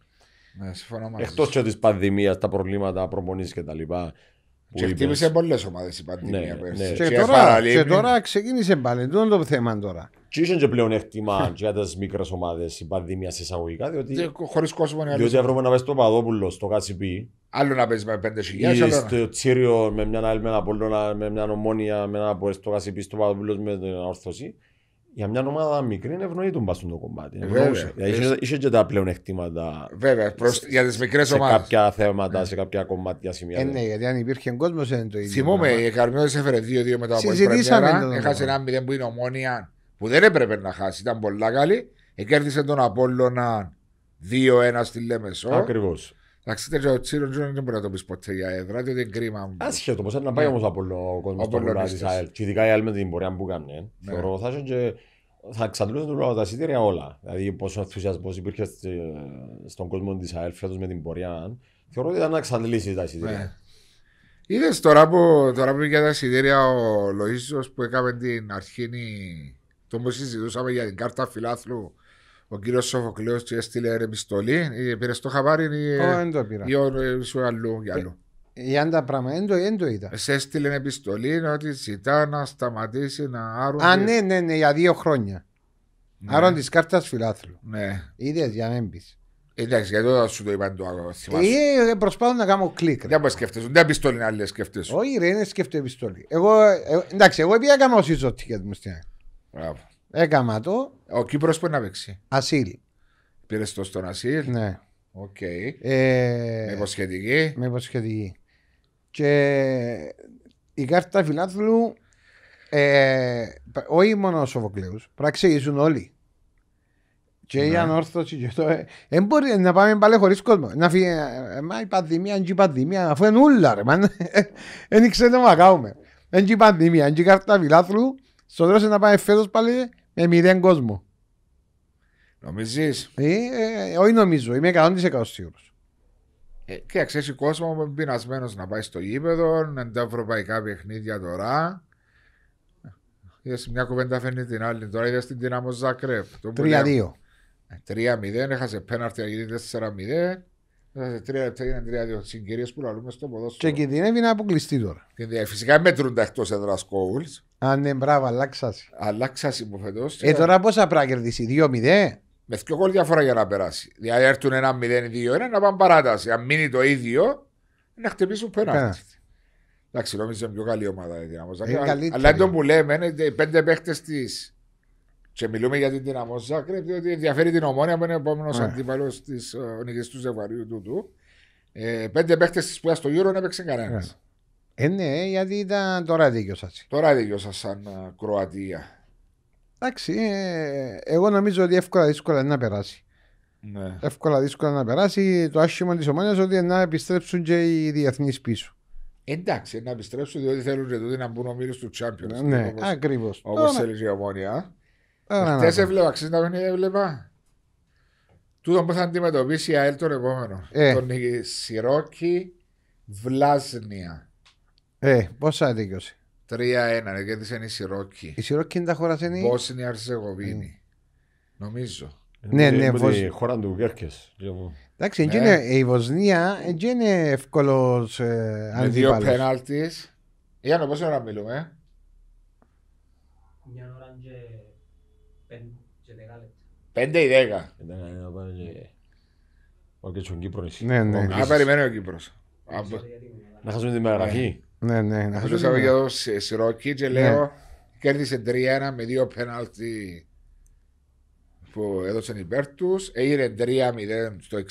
Ναι, Εκτό και της πανδημίας, τα προβλήματα προπονή κτλ. Και χτύπησε πολλές ομάδες η πανδημία. Ναι, ναι. Και, τώρα, ξεκίνησε πάλι. είναι το θέμα τώρα. Και ήσουν και πλέον έκτημα για τις μικρές ομάδες η πανδημία σε εισαγωγικά. Διότι, χωρίς κόσμο είναι να πας στο Παδόπουλο, στο Κάτσιπι. Άλλο να παίζεις με 5.000. Ή στο Τσίριο με μια άλλη, με μια ομόνια, με ένα στο Κάτσιπι, στο Παδόπουλο με την Ορθωσή για μια ομάδα μικρή είναι ευνοεί τον πάσουν το κομμάτι. Δηλαδή, είχε, είχε και τα πλέον εκτήματα Βέβαια, προς, σε, για τις μικρές ομάδε. Σε κάποια θέματα, ναι. σε κάποια κομμάτια σημεία. Ε, ναι, γιατί αν υπήρχε κόσμος δεν το ίδιο. Θυμούμε, η Καρμιώτης έφερε 2-2 μετά από την Πρεμιέρα. Έχασε ένα μηδέν που είναι ομόνια που δεν έπρεπε να χάσει. Ήταν πολύ καλή. Εκέρδισε τον Απόλλωνα 2-1 στη Λέμεσο. Ακριβώς. Εντάξει, ο τσίρος δεν μπορεί να το πεις ποτέ για έδρα, διότι είναι κρίμα. Άσχετο, πώ να πάει όμω από το κόσμο που πουλάει τη ΑΕΛ. Και ειδικά η ΑΕΛ με την πορεία που κάνει. Ε. Ναι. Θεωρώ θα θα εξαντλούσαν τον τα εισιτήρια όλα. Δηλαδή, πόσο ενθουσιασμός υπήρχε στον κόσμο της ΑΕΛ φέτος με την πορεία, θεωρώ ότι θα να εξαντλήσεις τα εισιτήρια. Ναι. Είδες τώρα που, τώρα για τα εισιτήρια ο Λοίσο που έκαμε την αρχή, το που συζητούσαμε για την κάρτα φιλάθλου ο κύριος Σοφοκλέος του έστειλε επιστολή, ε, πήρες το χαβάρι ή, ή, ή ε, αλλού. Ή ε, αλλού. Ή αν τα πράγματα δεν το είδα. Σε έστειλε επιστολή ότι ζητά να σταματήσει να άρουν. Α, ναι, ναι, ναι, για δύο χρόνια. Ναι. Άρον τη κάρτα φιλάθλου. Ναι. Είδες για να μπει. Εντάξει, γιατί δεν σου το είπαν το άλλο. Ε, προσπάθω να κάνω κλικ. Δεν μπορείς να σκεφτεί. Δεν επιστολή να λε σκεφτεί. Όχι, ρε, δεν σκεφτεί επιστολή. Εγώ, εντάξει, εγώ πήγα να κάνω σύζο τίκετ Μπράβο. Έκαμα το. Ο Κύπρος που να παίξει. Ασύλ. Πήρες το στον Ασύλ. Ναι. Οκ. Okay. Ε... με υποσχετική. Με υποσχετική. Και η κάρτα φιλάθλου. Ε, όχι μόνο ο Σοβοκλέου. Πραξηγήσουν όλοι. Και ναι. η ανόρθωση και το. Δεν ε, μπορεί να πάμε πάλι χωρίς κόσμο. Να φύγει. Ε, μα η πανδημία, και η πανδημία, αφού είναι ούλα, ρε. Δεν ξέρω τι να κάνουμε. Είναι η πανδημία, είναι η κάρτα φιλάθλου. Στο τέλο να πάμε φέτος πάλι με μηδέν κόσμο. Νομίζεις? Ε, ε, όχι νομίζω, είμαι 100% σίγουρος. Ε, και ξέρεις, ο κόσμο είναι πεινασμένος να πάει στο γήπεδο, να τα ευρωπαϊκά παιχνίδια τώρα. Είδες μια κουβέντα φαίνεται την άλλη, τώρα είδες την δυναμό Ζακρέπ. 3-2. 3-0, ε, έχασε πέναρτια γιατι 4 4-0 σε τρία λεπτά είναι τρία δύο συγκυρίες που λαλούμε στο ποδόσφαιρο. Και κινδυνεύει να αποκλειστεί τώρα. Ε, φυσικά μετρούνται εκτός έδρας κόουλ. Αν ναι, μπράβο, αλλάξασαι. Αλλάξασαι μου φέτο. Ε, ε, τώρα πόσα πρέπει να 2 2-0. Με πιο κόλλ διαφορά για να περάσει. Δηλαδή έρθουν ένα 0-2-1 να πάνε παράταση. Αν μείνει το ίδιο, να χτυπήσουν πέρα. Εντάξει, νομίζω είναι πιο καλή ομάδα η δυναμό. Ε, Αλλά είναι λέμε, είναι πέντε παίχτες της και μιλούμε για την δυναμό Ζάκρεπ, διότι ενδιαφέρει την ομόνια που είναι ο επόμενος yeah. Ναι. αντίπαλος της ε, νικητής του ζευγαριού τούτου. Ε, πέντε παίχτες της σπουδάς στο Euro έπαιξε κανένας. Yeah. Ναι. Ε, ναι, γιατί ήταν τώρα δίκιο σα. Τώρα δίκιο σα, σαν ε, Κροατία. Εντάξει, ε, εγώ νομίζω ότι εύκολα δύσκολα να περάσει. Ναι. Εύκολα δύσκολα να περάσει το άσχημα της ομόνιας ότι να επιστρέψουν και οι διεθνείς πίσω. Εντάξει, να επιστρέψουν διότι θέλουν να μπουν μύρο του Champions. Ναι, ακριβώς. Όπως θέλει η ομόνια. Χτες ε, έβλεπα, ξέρεις να μην έβλεπα. Τούτο που θα αντιμετωπίσει η ΑΕΛ τον επόμενο. Ε. Τον Σιρόκη Βλάσνια. Ε, ποσα τρια δίκιωσε. 3-1, είναι η Σιρόκη. Η Σιρόκη είναι τα χώρα είναι. Βόσνια Αρσεγοβίνη. Ε. Νομίζω. Ναι, ναι, Βοσνία. χώρα του Γκέρκε. Εντάξει, ναι. η Βοσνία είναι εύκολο αντίπαλο. Ε, δύο πέναλτι. Για να πόσο ώρα μιλούμε. Μια ώρα και Πέντε ή δέκα. Όχι ναι, ναι, ναι, στον Κύπρο εσύ. Ναι, ναι. Α, περιμένει ο Κύπρος. Να χάσουμε την μεταγραφή. Ναι, ναι. Να χάσουμε την μεταγραφή. Να Σιρόκι και λέω κέρδισε 3-1 με δύο πέναλτι που έδωσαν υπέρ τους. Έγινε 3-0 στο 60-65.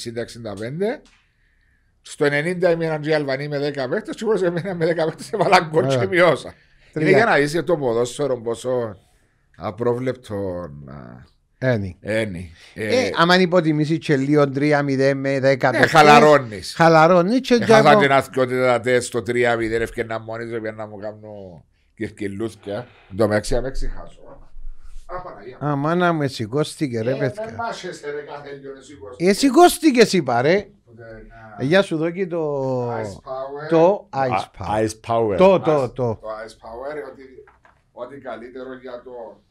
Στο 90 ήμουν οι Αλβανή με 10 παίχτε, και εγώ με 10 παίχτε σε βάλαν κότσο και μειώσα. Είναι για να είσαι το ποδόσφαιρο πόσο απρόβλεπτο Ένι. Ένι. Ε, ε άμα υποτιμήσεις και λίγο 3-0 με 10 ναι, ε, Χαλαρώνεις. Χαλαρώνεις. Και ε, χάσα την τεστ στο 3-0, ευκαιρία μόνοι του, να μου κάνω και ευκαιρλούθια. Εν τω μεταξύ, αμέ ξεχάσω. Αμάνα με σηκώστηκε ρε ε, παιδιά. Ε, σηκώστηκες είπα ρε. Γεια σου δόκι το... Το Ice Power. Το, το, το. Το Ice Power, ό,τι καλύτερο για το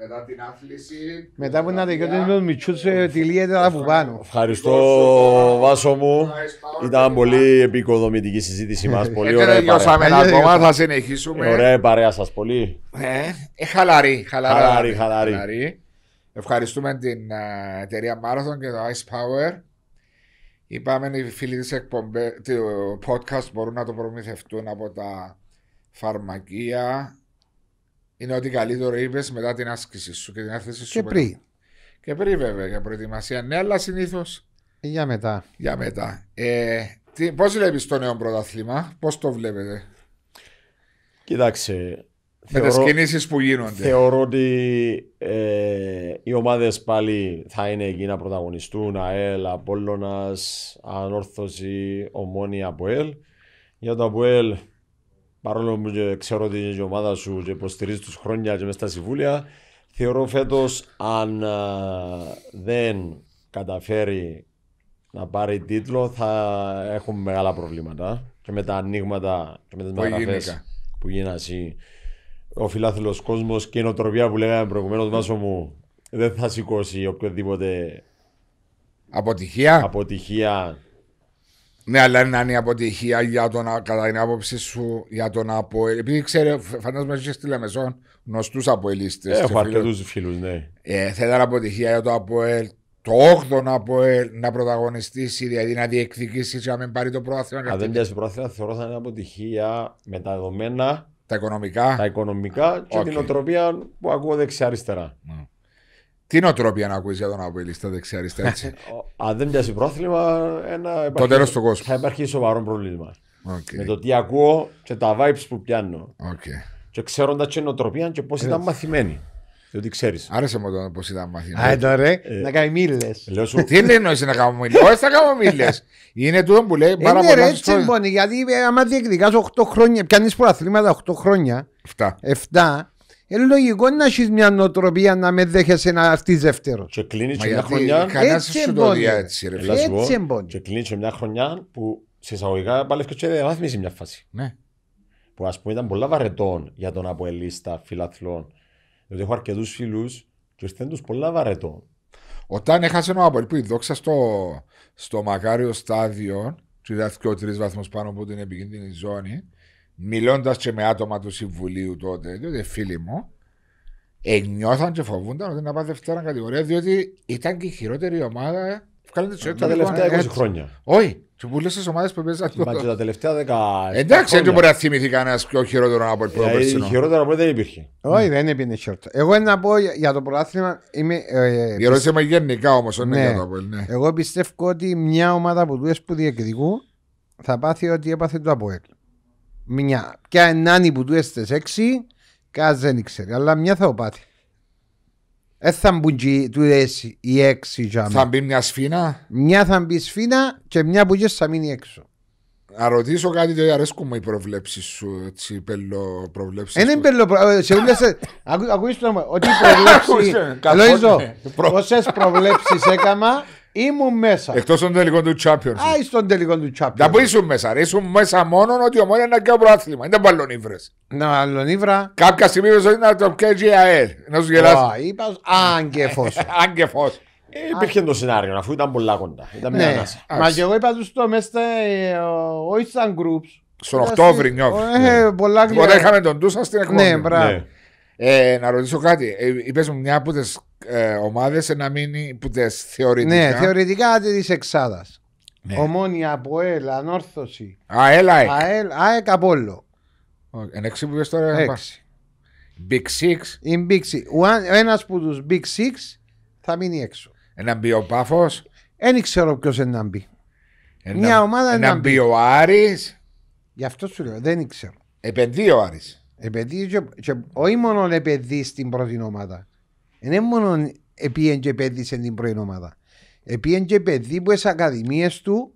μετά την άθληση. Μετά που ε, ήταν τελειώσει ο τον Μιτσού, τυλίγεται από πάνω. Ευχαριστώ, Βάσο μου. Ήταν πολύ επικοδομητική η συζήτηση μας. Πολύ ε, ωραία. Τελειώσαμε ε, ακόμα, θα συνεχίσουμε. Ωραία παρέα σας, πολύ. Ε, χαλαρή, χαλαρή. χαλαρή. Ευχαριστούμε την εταιρεία Marathon και το Ice Power. Είπαμε οι φίλοι της εκπομπή, του podcast μπορούν να το προμηθευτούν από τα φαρμακεία, είναι ότι καλύτερο είπες μετά την άσκηση σου και την άθεση σου. Και πριν. Και πριν, βέβαια, για προετοιμασία. Ναι, αλλά συνήθως. Για μετά. Για μετά. Ε, Πώς βλέπεις το νέο πρωτάθλημα, Πώς το βλέπετε, Κοιτάξτε. Με τις κινήσεις που γίνονται. Θεωρώ ότι ε, οι ομάδες πάλι θα είναι εκεί να πρωταγωνιστούν. ΑΕΛ, Απόλλωνας, Ανόρθωση, Ομόνια, Αποέλ. Για το Αποέλ παρόλο που ξέρω ότι η ομάδα σου και υποστηρίζει τους χρόνια και μέσα στα συμβούλια, θεωρώ φέτος αν δεν καταφέρει να πάρει τίτλο θα έχουμε μεγάλα προβλήματα και με τα ανοίγματα και με τις μεταγραφέ που γίνασαι ο φιλάθλος κόσμος και η νοοτροπία που λέγαμε προηγουμένως Μάσο μου δεν θα σηκώσει οποιοδήποτε αποτυχία, αποτυχία ναι, αλλά είναι η αποτυχία για κατά την άποψή σου για τον ΑΠΟΕΛ, Επειδή ξέρει, φαντάζομαι ότι στη Λεμεσόν γνωστούς από ελίστες. Έχω αρκετούς φίλους, ναι. Ε, θα ήταν αποτυχία για το ΑΠΟΕΛ το 8ο από να πρωταγωνιστήσει, δηλαδή να διεκδικήσεις για να μην πάρει το πρόθυμα. Αν δεν πιάσει το πρόθυμα, θεωρώ θα είναι αποτυχία με τα δεδομένα. Τα οικονομικά. Τα οικονομικά και okay. την οτροπία που ακούω δεξιά-αριστερά. Mm. Τι νοοτροπία να ακούεις για τον Αβέλη στα δεξιά αριστερά. Αν δεν πιάσει πρόθλημα, ένα του κόσμου. θα υπάρχει σοβαρό πρόβλημα. Με το τι ακούω και τα vibes που πιάνω. Και ξέροντας και νοοτροπία και πώς ήταν ε. μαθημένη. Διότι ξέρεις. Άρεσε μου το πώς ήταν μαθημένη. ρε, ε. να κάνει μίλες. Τι είναι εννοείς να κάνω μίλες. Όχι, θα κάνω μίλες. Είναι τούτο που λέει πάρα πολύ. Ε, είναι έτσι μόνο, γιατί άμα διεκδικάς 8 χρόνια, πιάνεις προαθλήματα 8 χρόνια. 7. Είναι λογικό να έχεις μια νοοτροπία να με δέχεσαι να αυτή δεύτερος. Και κλείνει και μια χρονιά. έτσι, ρε Έτσι εμπόδιο. Και κλείνει και μια χρονιά που σε εισαγωγικά πάλι και βάθμιση μια φάση. Ναι. Που ας πούμε ήταν πολλά βαρετών για τον Αποελίστα φιλαθλών. Διότι έχω αρκετούς φίλους και ο Στέντο πολλά βαρετών. Όταν έχασε ένα Αποελίστα που δόξα στο, στο μακάριο στάδιο, του δάθηκε ο τρεις βαθμούς πάνω από την επικίνδυνη ζώνη, μιλώντας και με άτομα του Συμβουλίου τότε, διότι φίλοι μου, ενιώθαν και φοβούνταν ότι να πάει δευτέρα κατηγορία, διότι ήταν και η χειρότερη ομάδα. Ε, Βγάλετε τα τελευταία 20 έτσι. Ε, χρόνια. Όχι, του πολλέ τι ομάδες που παίζαν τα τελευταία 10. Εντάξει, δεν μπορεί να θυμηθεί κανένας πιο χειρότερο από την πρώτη. Ε, η χειρότερο από δεν υπήρχε. Όχι, δεν υπήρχε χειρότερο. Εγώ να πω για το πρωτάθλημα. Είμαι, γενικά όμως, ναι. ναι. Εγώ πιστεύω ότι μια ομάδα που του που διεκδικού θα πάθει ότι έπαθε το Απόελ μια. Ποια ενάνη που του έστε έξι, κάτι δεν ξέρει. Αλλά μια θα οπάθει. Δεν θα μπουν του οι έξι για Θα μπει μια σφίνα. Μια θα μπει σφίνα και μια που γες θα μείνει έξω. Να ρωτήσω κάτι, δεν αρέσκουν μου οι προβλέψεις σου, έτσι, πελό προβλέψει. Είναι πελό προβλέψει. Ακούστε, ό,τι προβλέψεις. Λόιζο, πόσες προβλέψεις έκανα, Ήμουν μέσα. Εκτός των τελικών του Champions. Α, στον τελικό του Champions. Να που ήσουν μέσα. Ρε, ήσουν μέσα μόνο ότι ο Μόρια είναι ένα πρόθλημα. Είναι μπαλονίβρες. Να μπαλονίβρα. Κάποια στιγμή ήρθε να το πιέζει η ΑΕΛ. Να σου γελάσει. Α, είπα. Αν και φω. Αν και φω. Υπήρχε το σενάριο αφού ήταν πολλά κοντά. Ήταν μια ναι. ανάσα. Μα και εγώ είπα τους το μέσα ε, ο Ισταν Γκρουπ. Στον Οκτώβρη νιώθω. Ε, ναι. Πολλά γλυκά. Όταν είχαμε τον Τούσα στην εκπομπή. Ναι, ναι. ε, Να ρωτήσω κάτι. Ε, Είπες μου μια από τι ε, ομάδες να μείνει που θε θεωρητικά. Ναι, θεωρητικά της Εξάδας. Ναι. Ομόνια, Αποέλ, Ανόρθωση. ΑΕΛ, ΑΕΚ. ΑΕΛ, ΑΕΚ, Απόλο. Εν που είπες τώρα. Έξι. Big Six. Big Six. Ένας που τους Big Six θα μείνει έξω. Ένα μπει ο Πάφος. Δεν ήξερα ποιος είναι να μπει. Ένα, Μια ομάδα ένα μπει ο Άρης. Γι' αυτό σου λέω, δεν ήξερα Επενδύει ο Άρης. όχι μόνο επενδύει στην πρώτη ομάδα είναι μόνο επίεν και σε την πρώην ομάδα. και παιδί που στι ακαδημίες του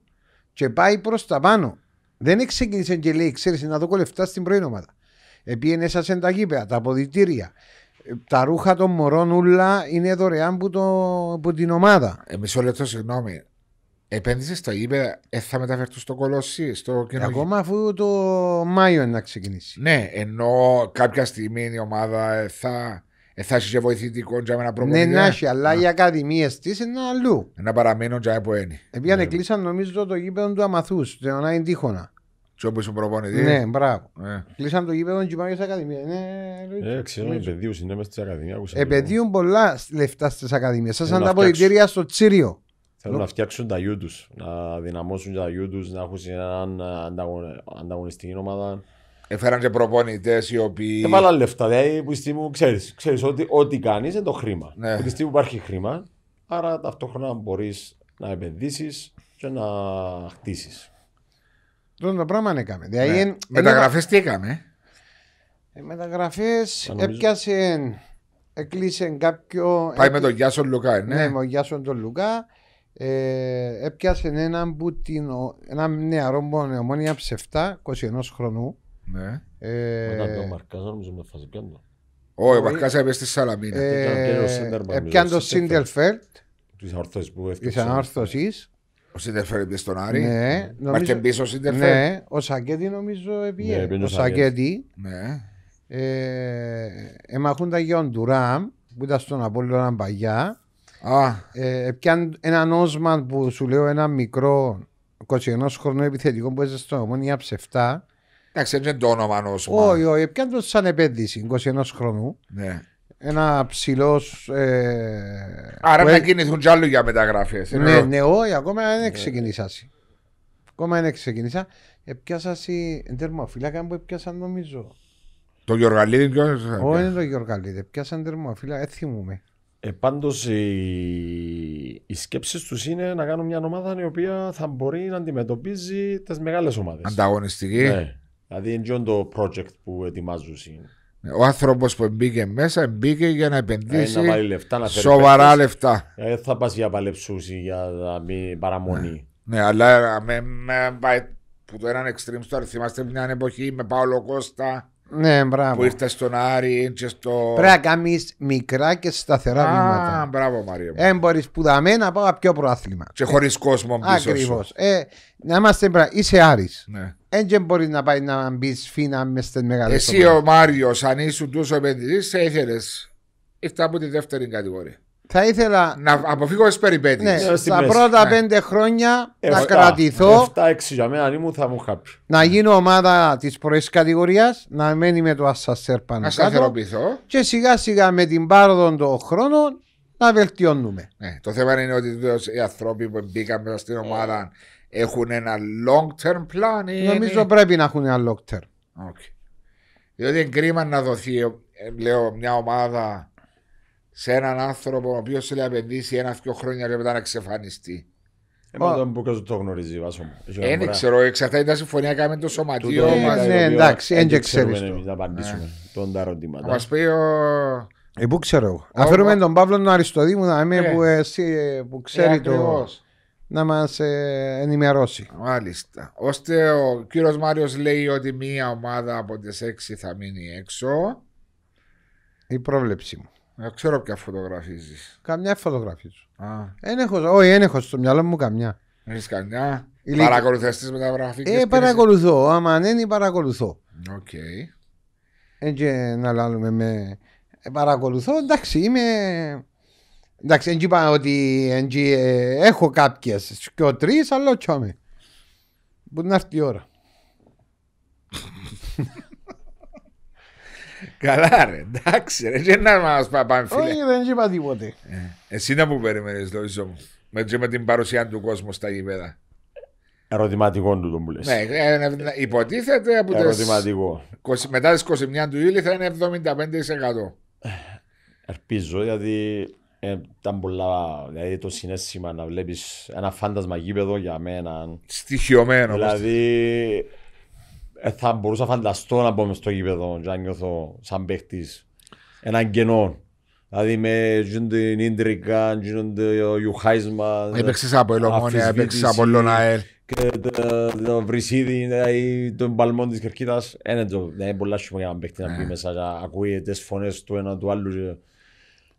και πάει προς τα πάνω. Δεν ξεκίνησε και λέει: Ξέρεις να δω κολεφτά στην πρώην ομάδα. Επίεν τα γήπεδα, τα αποδητήρια. Τα ρούχα των μωρών ούλα είναι δωρεάν που, το, που την ομάδα. Ε, μισό λεπτό, συγγνώμη. Επένδυσες στα γήπεδα, ε, θα μεταφερθούν στο κολοσσί, στο κοινό. Ακόμα αφού το Μάιο είναι να ξεκινήσει. Ναι, ενώ κάποια στιγμή η ομάδα ε, θα ε, θα και βοηθητικό για ένα προπονητή. Ναι, να έχει, αλλά οι ακαδημίες της είναι αλλού. Ένα παραμένο για που είναι. Επειδή ανεκλείσαν ναι. κλείσαν νομίζω το γήπεδο του Αμαθούς, να Άιν Τύχονα. Τι όπου σου προπονητής. Ναι, μπράβο. Ε. Κλείσαν το γήπεδο και πάνε στην Ακαδημία. Ναι, ε, ξέρω, επαιδείου είναι μέσα στις ακαδημίες. Επαιδείουν πολλά λεφτά στις Ακαδημίες. Σας ε, ανταποκριτήρια τα πολιτήρια στο Τσίριο. Θέλουν να φτιάξουν τα γιου τους, να δυναμώσουν τα γιου τους, να έχουν μια ανταγωνιστική ομάδα. Έφεραν και προπονητές οι οποίοι. Έβαλαν λεφτά. Δηλαδή που στιγμή ξέρεις ξέρεις, ότι ό,τι κάνεις είναι το χρήμα. Ναι. Που τη που υπάρχει χρήμα, άρα ταυτόχρονα μπορείς να επενδύσεις και να χτίσεις. Αυτό το πράγμα έκαμε. Ναι. Δηλαδή, ναι. Μεταγραφέ τι έκαμε. Ε, Μεταγραφέ νομίζω... έπιασε. Έκλεισε κάποιο. Πάει με τον Γιάσον Λουκά, ε, ναι. Ναι, με τον Γιάσον τον Λουκά. Ε, έπιασε έναν, έναν νεαρό μόνο ομόνια ψευτά, 21 χρονού ναι. Μετά το ε, Μαρκάζα νομίζω με Όχι, ο Μαρκάζα έπαιζε στη Σαλαμίνα. Επιάν ε, ε, το Της αόρθωσης που Ο στον Άρη. Ναι. Μάρκε πίσω ο Ναι, ο Σαγκέντη νομίζω έπαιζε. Ο Ναι. Εμαχούντα για τον Τουράμ που ήταν στον Απόλλωνα Παγιά. Ah. έναν Όσμαν που σου λέω ένα μικρό 21 χρονό επιθετικό που στο Εντάξει, δεν είναι το όνομα ενό. Όχι, όχι, πια το σαν επένδυση 21 χρόνου. Ναι. Ένα ψηλός. Ε, Άρα να κινηθούν κι άλλοι για μεταγραφές. Ναι, ναι, όχι, ακόμα δεν ναι. ξεκινήσει. Ακόμα δεν ξεκινήσει. Επιάσα τερματοφύλακα που επιάσα νομίζω. Το Γιωργαλίδη ποιο είναι. Όχι, είναι το Γεωργαλίδη. Πιάσαν τερμοφύλλα, έθιμουμε. Ε, Πάντως οι, οι σκέψει τους είναι να κάνουν μια ομάδα η οποία θα μπορεί να αντιμετωπίζει τις μεγάλες ομάδες. Ανταγωνιστική. Ναι. Δηλαδή είναι το project που ετοιμάζουν. Ναι, ο άνθρωπος που μπήκε μέσα μπήκε για να επενδύσει ε, να λεφτά, να σοβαρά πέντες. λεφτά. Δεν θα πας για παλεψούση, για να μην παραμονή. Ναι, ναι αλλά με, με, που το έναν extreme στο θυμάστε μια εποχή με Παύλο Κώστα ναι, μπράβο. Που ήρθες στον Άρη, και στο. Πρέπει να κάνεις μικρά και σταθερά βήματα. Α, μπράβο, Μαρία. Δεν μπορείς που δαμέ να πάω πιο προάθλημα. Και χωρίς ε, κόσμο πίσω. Ακριβώς. Ε, να είμαστε μπράβο. Είσαι Άρης. Ναι. Δεν και μπορείς να πάει να μπεις φίνα μες στις μεγάλες. Εσύ ο Μάριος, αν είσαι τόσο επενδυτή, θα ήθελε. Ήρθα από τη δεύτερη κατηγορία. Θα ήθελα να αποφύγω τις περιπέτειες. Ναι, ε, στα πρώτα ναι. πέντε χρόνια ε, να κρατηθώ. 7-6 ε, για μένα, ήμουν θα μου χάπει. Να γίνω ομάδα της πρώτης κατηγορίας, να μένει με το ασασέρ πάνω. Να σταθεροποιηθώ. Και σιγά σιγά με την πάροδο των χρόνων να βελτιώνουμε. Ναι, το θέμα είναι ότι οι άνθρωποι που μπήκαν μέσα στην ομάδα έχουν ένα long term plan. Νομίζω πρέπει να έχουν ένα long term. Okay. Διότι είναι κρίμα να δοθεί, λέω, μια ομάδα σε έναν άνθρωπο ο οποίος θέλει να επενδύσει ένα-δυο χρόνια και μετά να ξεφανιστεί Εμένα το γνωρίζει, βάσο μου. Ε, δεν ξέρω, εξαρτάται τα συμφωνία κάμε το σωματείο μα. Ναι, εντάξει, δεν το Να απαντήσουμε τον ναι. τα ερωτήματα. Μας πει ο. Ε, που, ξέρω. Αφαιρούμε τον Παύλο τον Αριστοδήμου να είμαι ε. που, εσύ, που ξέρει το. Να μας ενημερώσει. Μάλιστα. Ώστε ο κύριος Μάριος λέει ότι μία ομάδα από τις έξι θα μείνει έξω. Η πρόβλεψη μου. Δεν ξέρω ποια φωτογραφίζεις. Καμιά φωτογραφίζω. έχω, όχι, δεν στο μυαλό μου καμιά. Έχεις καμιά. Ηλικ... Παρακολουθεί τι Ε, παρακολουθώ. Άμα δεν παρακολουθώ. Οκ. Έτσι ε, να λάβουμε με. Ε, παρακολουθώ, εντάξει, είμαι. Εντάξει, έτσι είπα ότι εντάξει. ε, έχω κάποιες. ο τρεις, αλλά τσάμε. Μπορεί να έρθει η ώρα. Καλά ρε, εντάξει ρε, δεν να μας πάμε φίλε. Όχι, δεν είπα τίποτε. Ε, εσύ να μου περιμένεις το ίσο μου, με την παρουσία του κόσμου στα γήπεδα. Ερωτηματικό του τον που λες. Ναι, ε, ε, υποτίθεται από Ερωτηματικό. Τις... μετά τις 21 του Ιούλη θα είναι 75%. Ελπίζω, γιατί ήταν πολλά, δηλαδή το συνέστημα να βλέπεις ένα φάντασμα γήπεδο για μένα. Στοιχειωμένο. Δηλαδή, ε, θα μπορούσα να φανταστώ να πω στο γήπεδο και να νιώθω σαν παίχτης έναν κενό. Δηλαδή με την Ίντρικα, το Ιουχάισμα. Ε, έπαιξες από Ελωμόνια, έπαιξες από Λοναέλ. Και το Βρυσίδι, δηλαδή, τον Παλμόν της Κερκίτας. Είναι ναι, πολλά σημαντικά για να παίχτη να μπει ναι. μέσα. Ακούει τις φωνές του ένα του άλλου.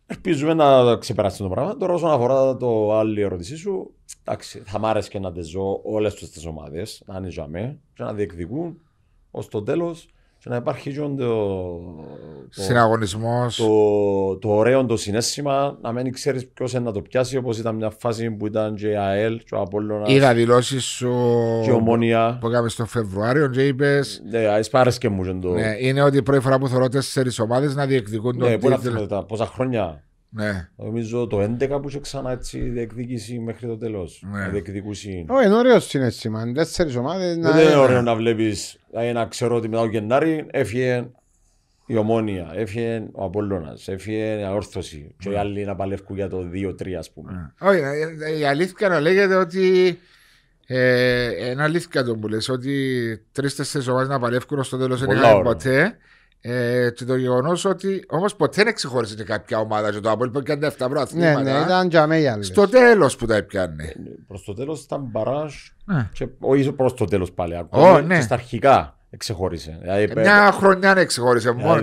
Ελπίζουμε να ξεπεράσει το πράγμα. Τώρα, όσον αφορά το άλλη ερώτησή σου, εντάξει, θα μ' άρεσε και να τις ζω όλες τις ομάδες, να είναι και να διεκδικούν ως το τέλος και να υπάρχει και το, το, Συναγωνισμός. το, το ωραίο το συνέστημα να μην ξέρεις ποιος είναι να το πιάσει όπως ήταν μια φάση που ήταν και η ΑΕΛ και ο Απόλλωνας Είδα δηλώσεις σου και που έκαμε στο Φεβρουάριο και είπες. Ναι, και μου το... ναι, είναι ότι η πρώτη φορά που θεωρώ τέσσερις ομάδες να διεκδικούν τον ναι, τίτλο. Πόσα χρόνια. Ναι. Νομίζω το 11 που είχε ξανά έτσι διεκδίκηση μέχρι το τέλος. Ναι. Όχι, είναι ωραίος συνέστημα. Είναι τέσσερις ομάδες. Δεν είναι ωραίο να βλέπεις ένα ξέρω ότι μετά ο Γενάρη έφυγε η Ομόνια, έφυγε ο Απόλλωνας, έφυγε η Αόρθωση. Ναι. Και οι άλλοι να παλεύουν για το 2-3, ας πούμε. Ναι. Όχι, ε, ε, η αλήθεια να λέγεται ότι. Ε, ε είναι αλήθεια το που λες ότι τρει-τέσσερι ομάδες να παλεύουν στο τέλος δεν είχαν ποτέ. Ε, το γεγονός ότι όμως ποτέ δεν ξεχώρισε και κάποια ομάδα ναι, ναι, ε. για το Απόλυτο και αν τα Ναι, ναι, ήταν Στο τέλος που τα έπιανε. Ε, προς το τέλος ήταν μπαράζ. Ναι. Και όχι προς το τέλος πάλι. Ακόμα oh, ναι. και στα αρχικά. Εξεχώρισε. Ε, ε, ε, ναι, δηλαδή, Μια χρονιά δεν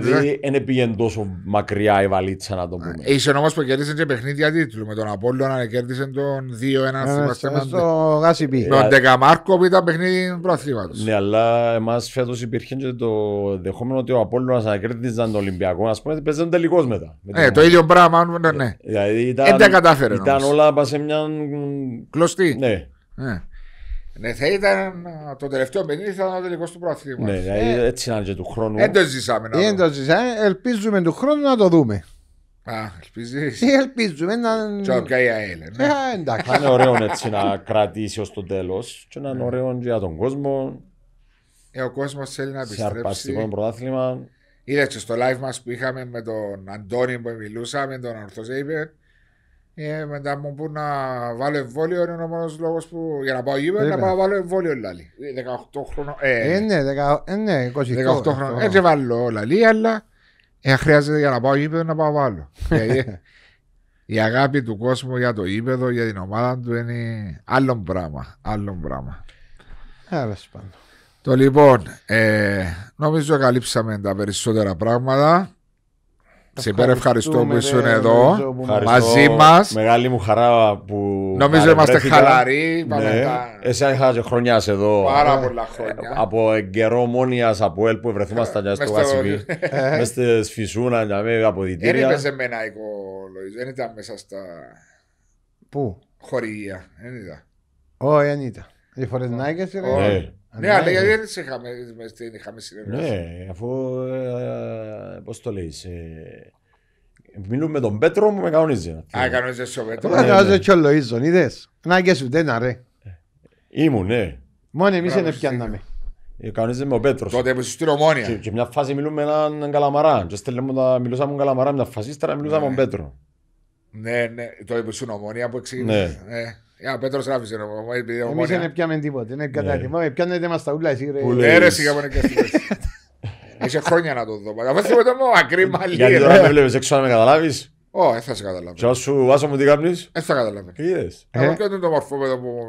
Δηλαδή δεν πήγαινε τόσο μακριά η βαλίτσα να το πούμε. Είσαι όμω που κέρδισε και παιχνίδια τίτλου με τον Απόλιο να κέρδισε τον 2-1 στο Γάσιμπι. Με τον Ντεκαμάρκο που ήταν παιχνίδι προαθλήματος. Ναι, αλλά εμάς φέτος υπήρχε και το δεχόμενο ότι ο Απόλιο να κέρδιζε τον Ολυμπιακό. Ας πούμε, παίζανε τελικώς μετά. Ναι, το ίδιο πράγμα. Ναι, ναι. Δηλαδή, ήταν, δεν τα κατάφερε. Ήταν όλα σε μια. Κλωστή. Ναι. Ναι, θα ήταν ε, το τελευταίο παιχνίδι, θα ήταν ο τελικός του πρόθυμου. Ναι, δηλαδή ε, έτσι είναι και του χρόνου. Δεν το ζήσαμε. Ε, δεν το ζήσαμε. Ελπίζουμε του χρόνου να το δούμε. Α, ελπίζεις. Ε, ελπίζουμε να... Τσοκά αέλε. ναι. Ε, εντάξει. Θα είναι ωραίο έτσι να κρατήσει ως το τέλος, και να είναι ναι. ωραίο για τον κόσμο. Ε, ο κόσμος θέλει να επιστρέψει. Σε αρπαστικό πρωτάθλημα. Είδες στο live μας που είχαμε με τον Αντώνη που μιλούσαμε, τον Ορθοζέιβερ. Ε, μετά μου που να βάλω εμβόλιο είναι ο μόνος λόγος που. Για να πάω γύρω να πάω να βάλω εμβόλιο λαλή. 18 ε, χρόνο. Ε, ναι, ναι, 18 χρόνο. Έτσι βάλω λαλή, αλλά ε, χρειάζεται για να πάω γήπεδο να πάω βάλω. η αγάπη του κόσμου για το γήπεδο, για την ομάδα του είναι άλλο πράγμα. Άλλο πράγμα. Άρα Το λοιπόν, νομίζω καλύψαμε τα περισσότερα πράγματα. Σήμερα ευχαριστώ που ήσουν εδώ μαζί μας. Μεγάλη μου χαρά που. Νομίζω είμαστε χαλαροί. Ναι. Εσύ είχα χρονιάς εδώ. Πάρα πολλά χρόνια. Ε, από καιρό μόνιας από ελ που ευρεθούμαστε στο Γασιβί. Ε. Μες στη για μια με αποδητήρια. Δεν είπε εμένα εγώ, Λοϊζ. Δεν ήταν μέσα στα. Πού? Χορηγία. Δεν ήταν. Όχι, δεν ήταν. Ναι, αλλά γιατί δεν είχαμε, είχαμε συνεργασία. Ναι, αφού, ε, πώς το λέεις, ε, μιλούμε με τον Πέτρο μου, με κανονίζει. Α, κανονίζεσαι ο Πέτρο. Μου ναι, κανονίζει ναι. και ο Λοΐζον, είδες. Να και σου τένα, ρε. Ε, ήμουν, ναι. Μόνοι εμείς δεν ευκιάνναμε. Ε, κανονίζεσαι με ο Πέτρος. Τότε που είσαι στην Ομόνια. Και, και μια φάση μιλούμε με έναν Καλαμαρά. Και τα μιλούσαμε με Καλαμαρά, μια φάση ύστερα μιλούσαμε ναι. με τον Πέτρο. Ναι, ναι, το είπε στην Ομόνια που εξήγησε. Ναι. Ε, ο Πέτρος άφησε να πω. Εμεί δεν πιάμε τίποτα. Δεν ναι. ε, Πιάνετε μας τα ούλα, εσύ. Ρε, Είσαι χρόνια να το δω. το μαλλί. Γιατί τώρα με βλέπεις έξω να με καταλάβεις. Όχι, δεν θα σε καταλάβω. Και σου βάζω μου τι Δεν ε, θα Εγώ και το το που μου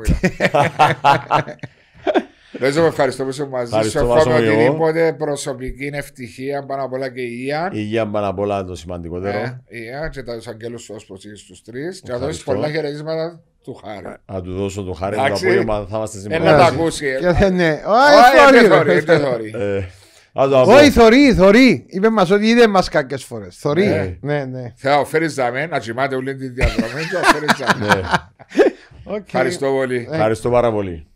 σε ευχαριστώ που είσαι μαζί σου. οτιδήποτε προσωπική ευτυχία πάνω απ' όλα και υγεία. πάνω απ' όλα το σημαντικότερο. και του Χάρη. Να του δώσω του Χάρη το απόγευμα, θα είμαστε σήμερα. Ένα τα ακούσει. Ε. Και δεν είναι. όχι, Θορή. Όχι, Θορή, Θορή. Είπε μας ότι είδε μας κακές φορές. Θορή. Ε. ναι, ναι. Θα φέρεις δαμέ, να τσιμάται όλη τη διαδρομή και Ευχαριστώ πολύ. Ε. Ευχαριστώ πάρα πολύ.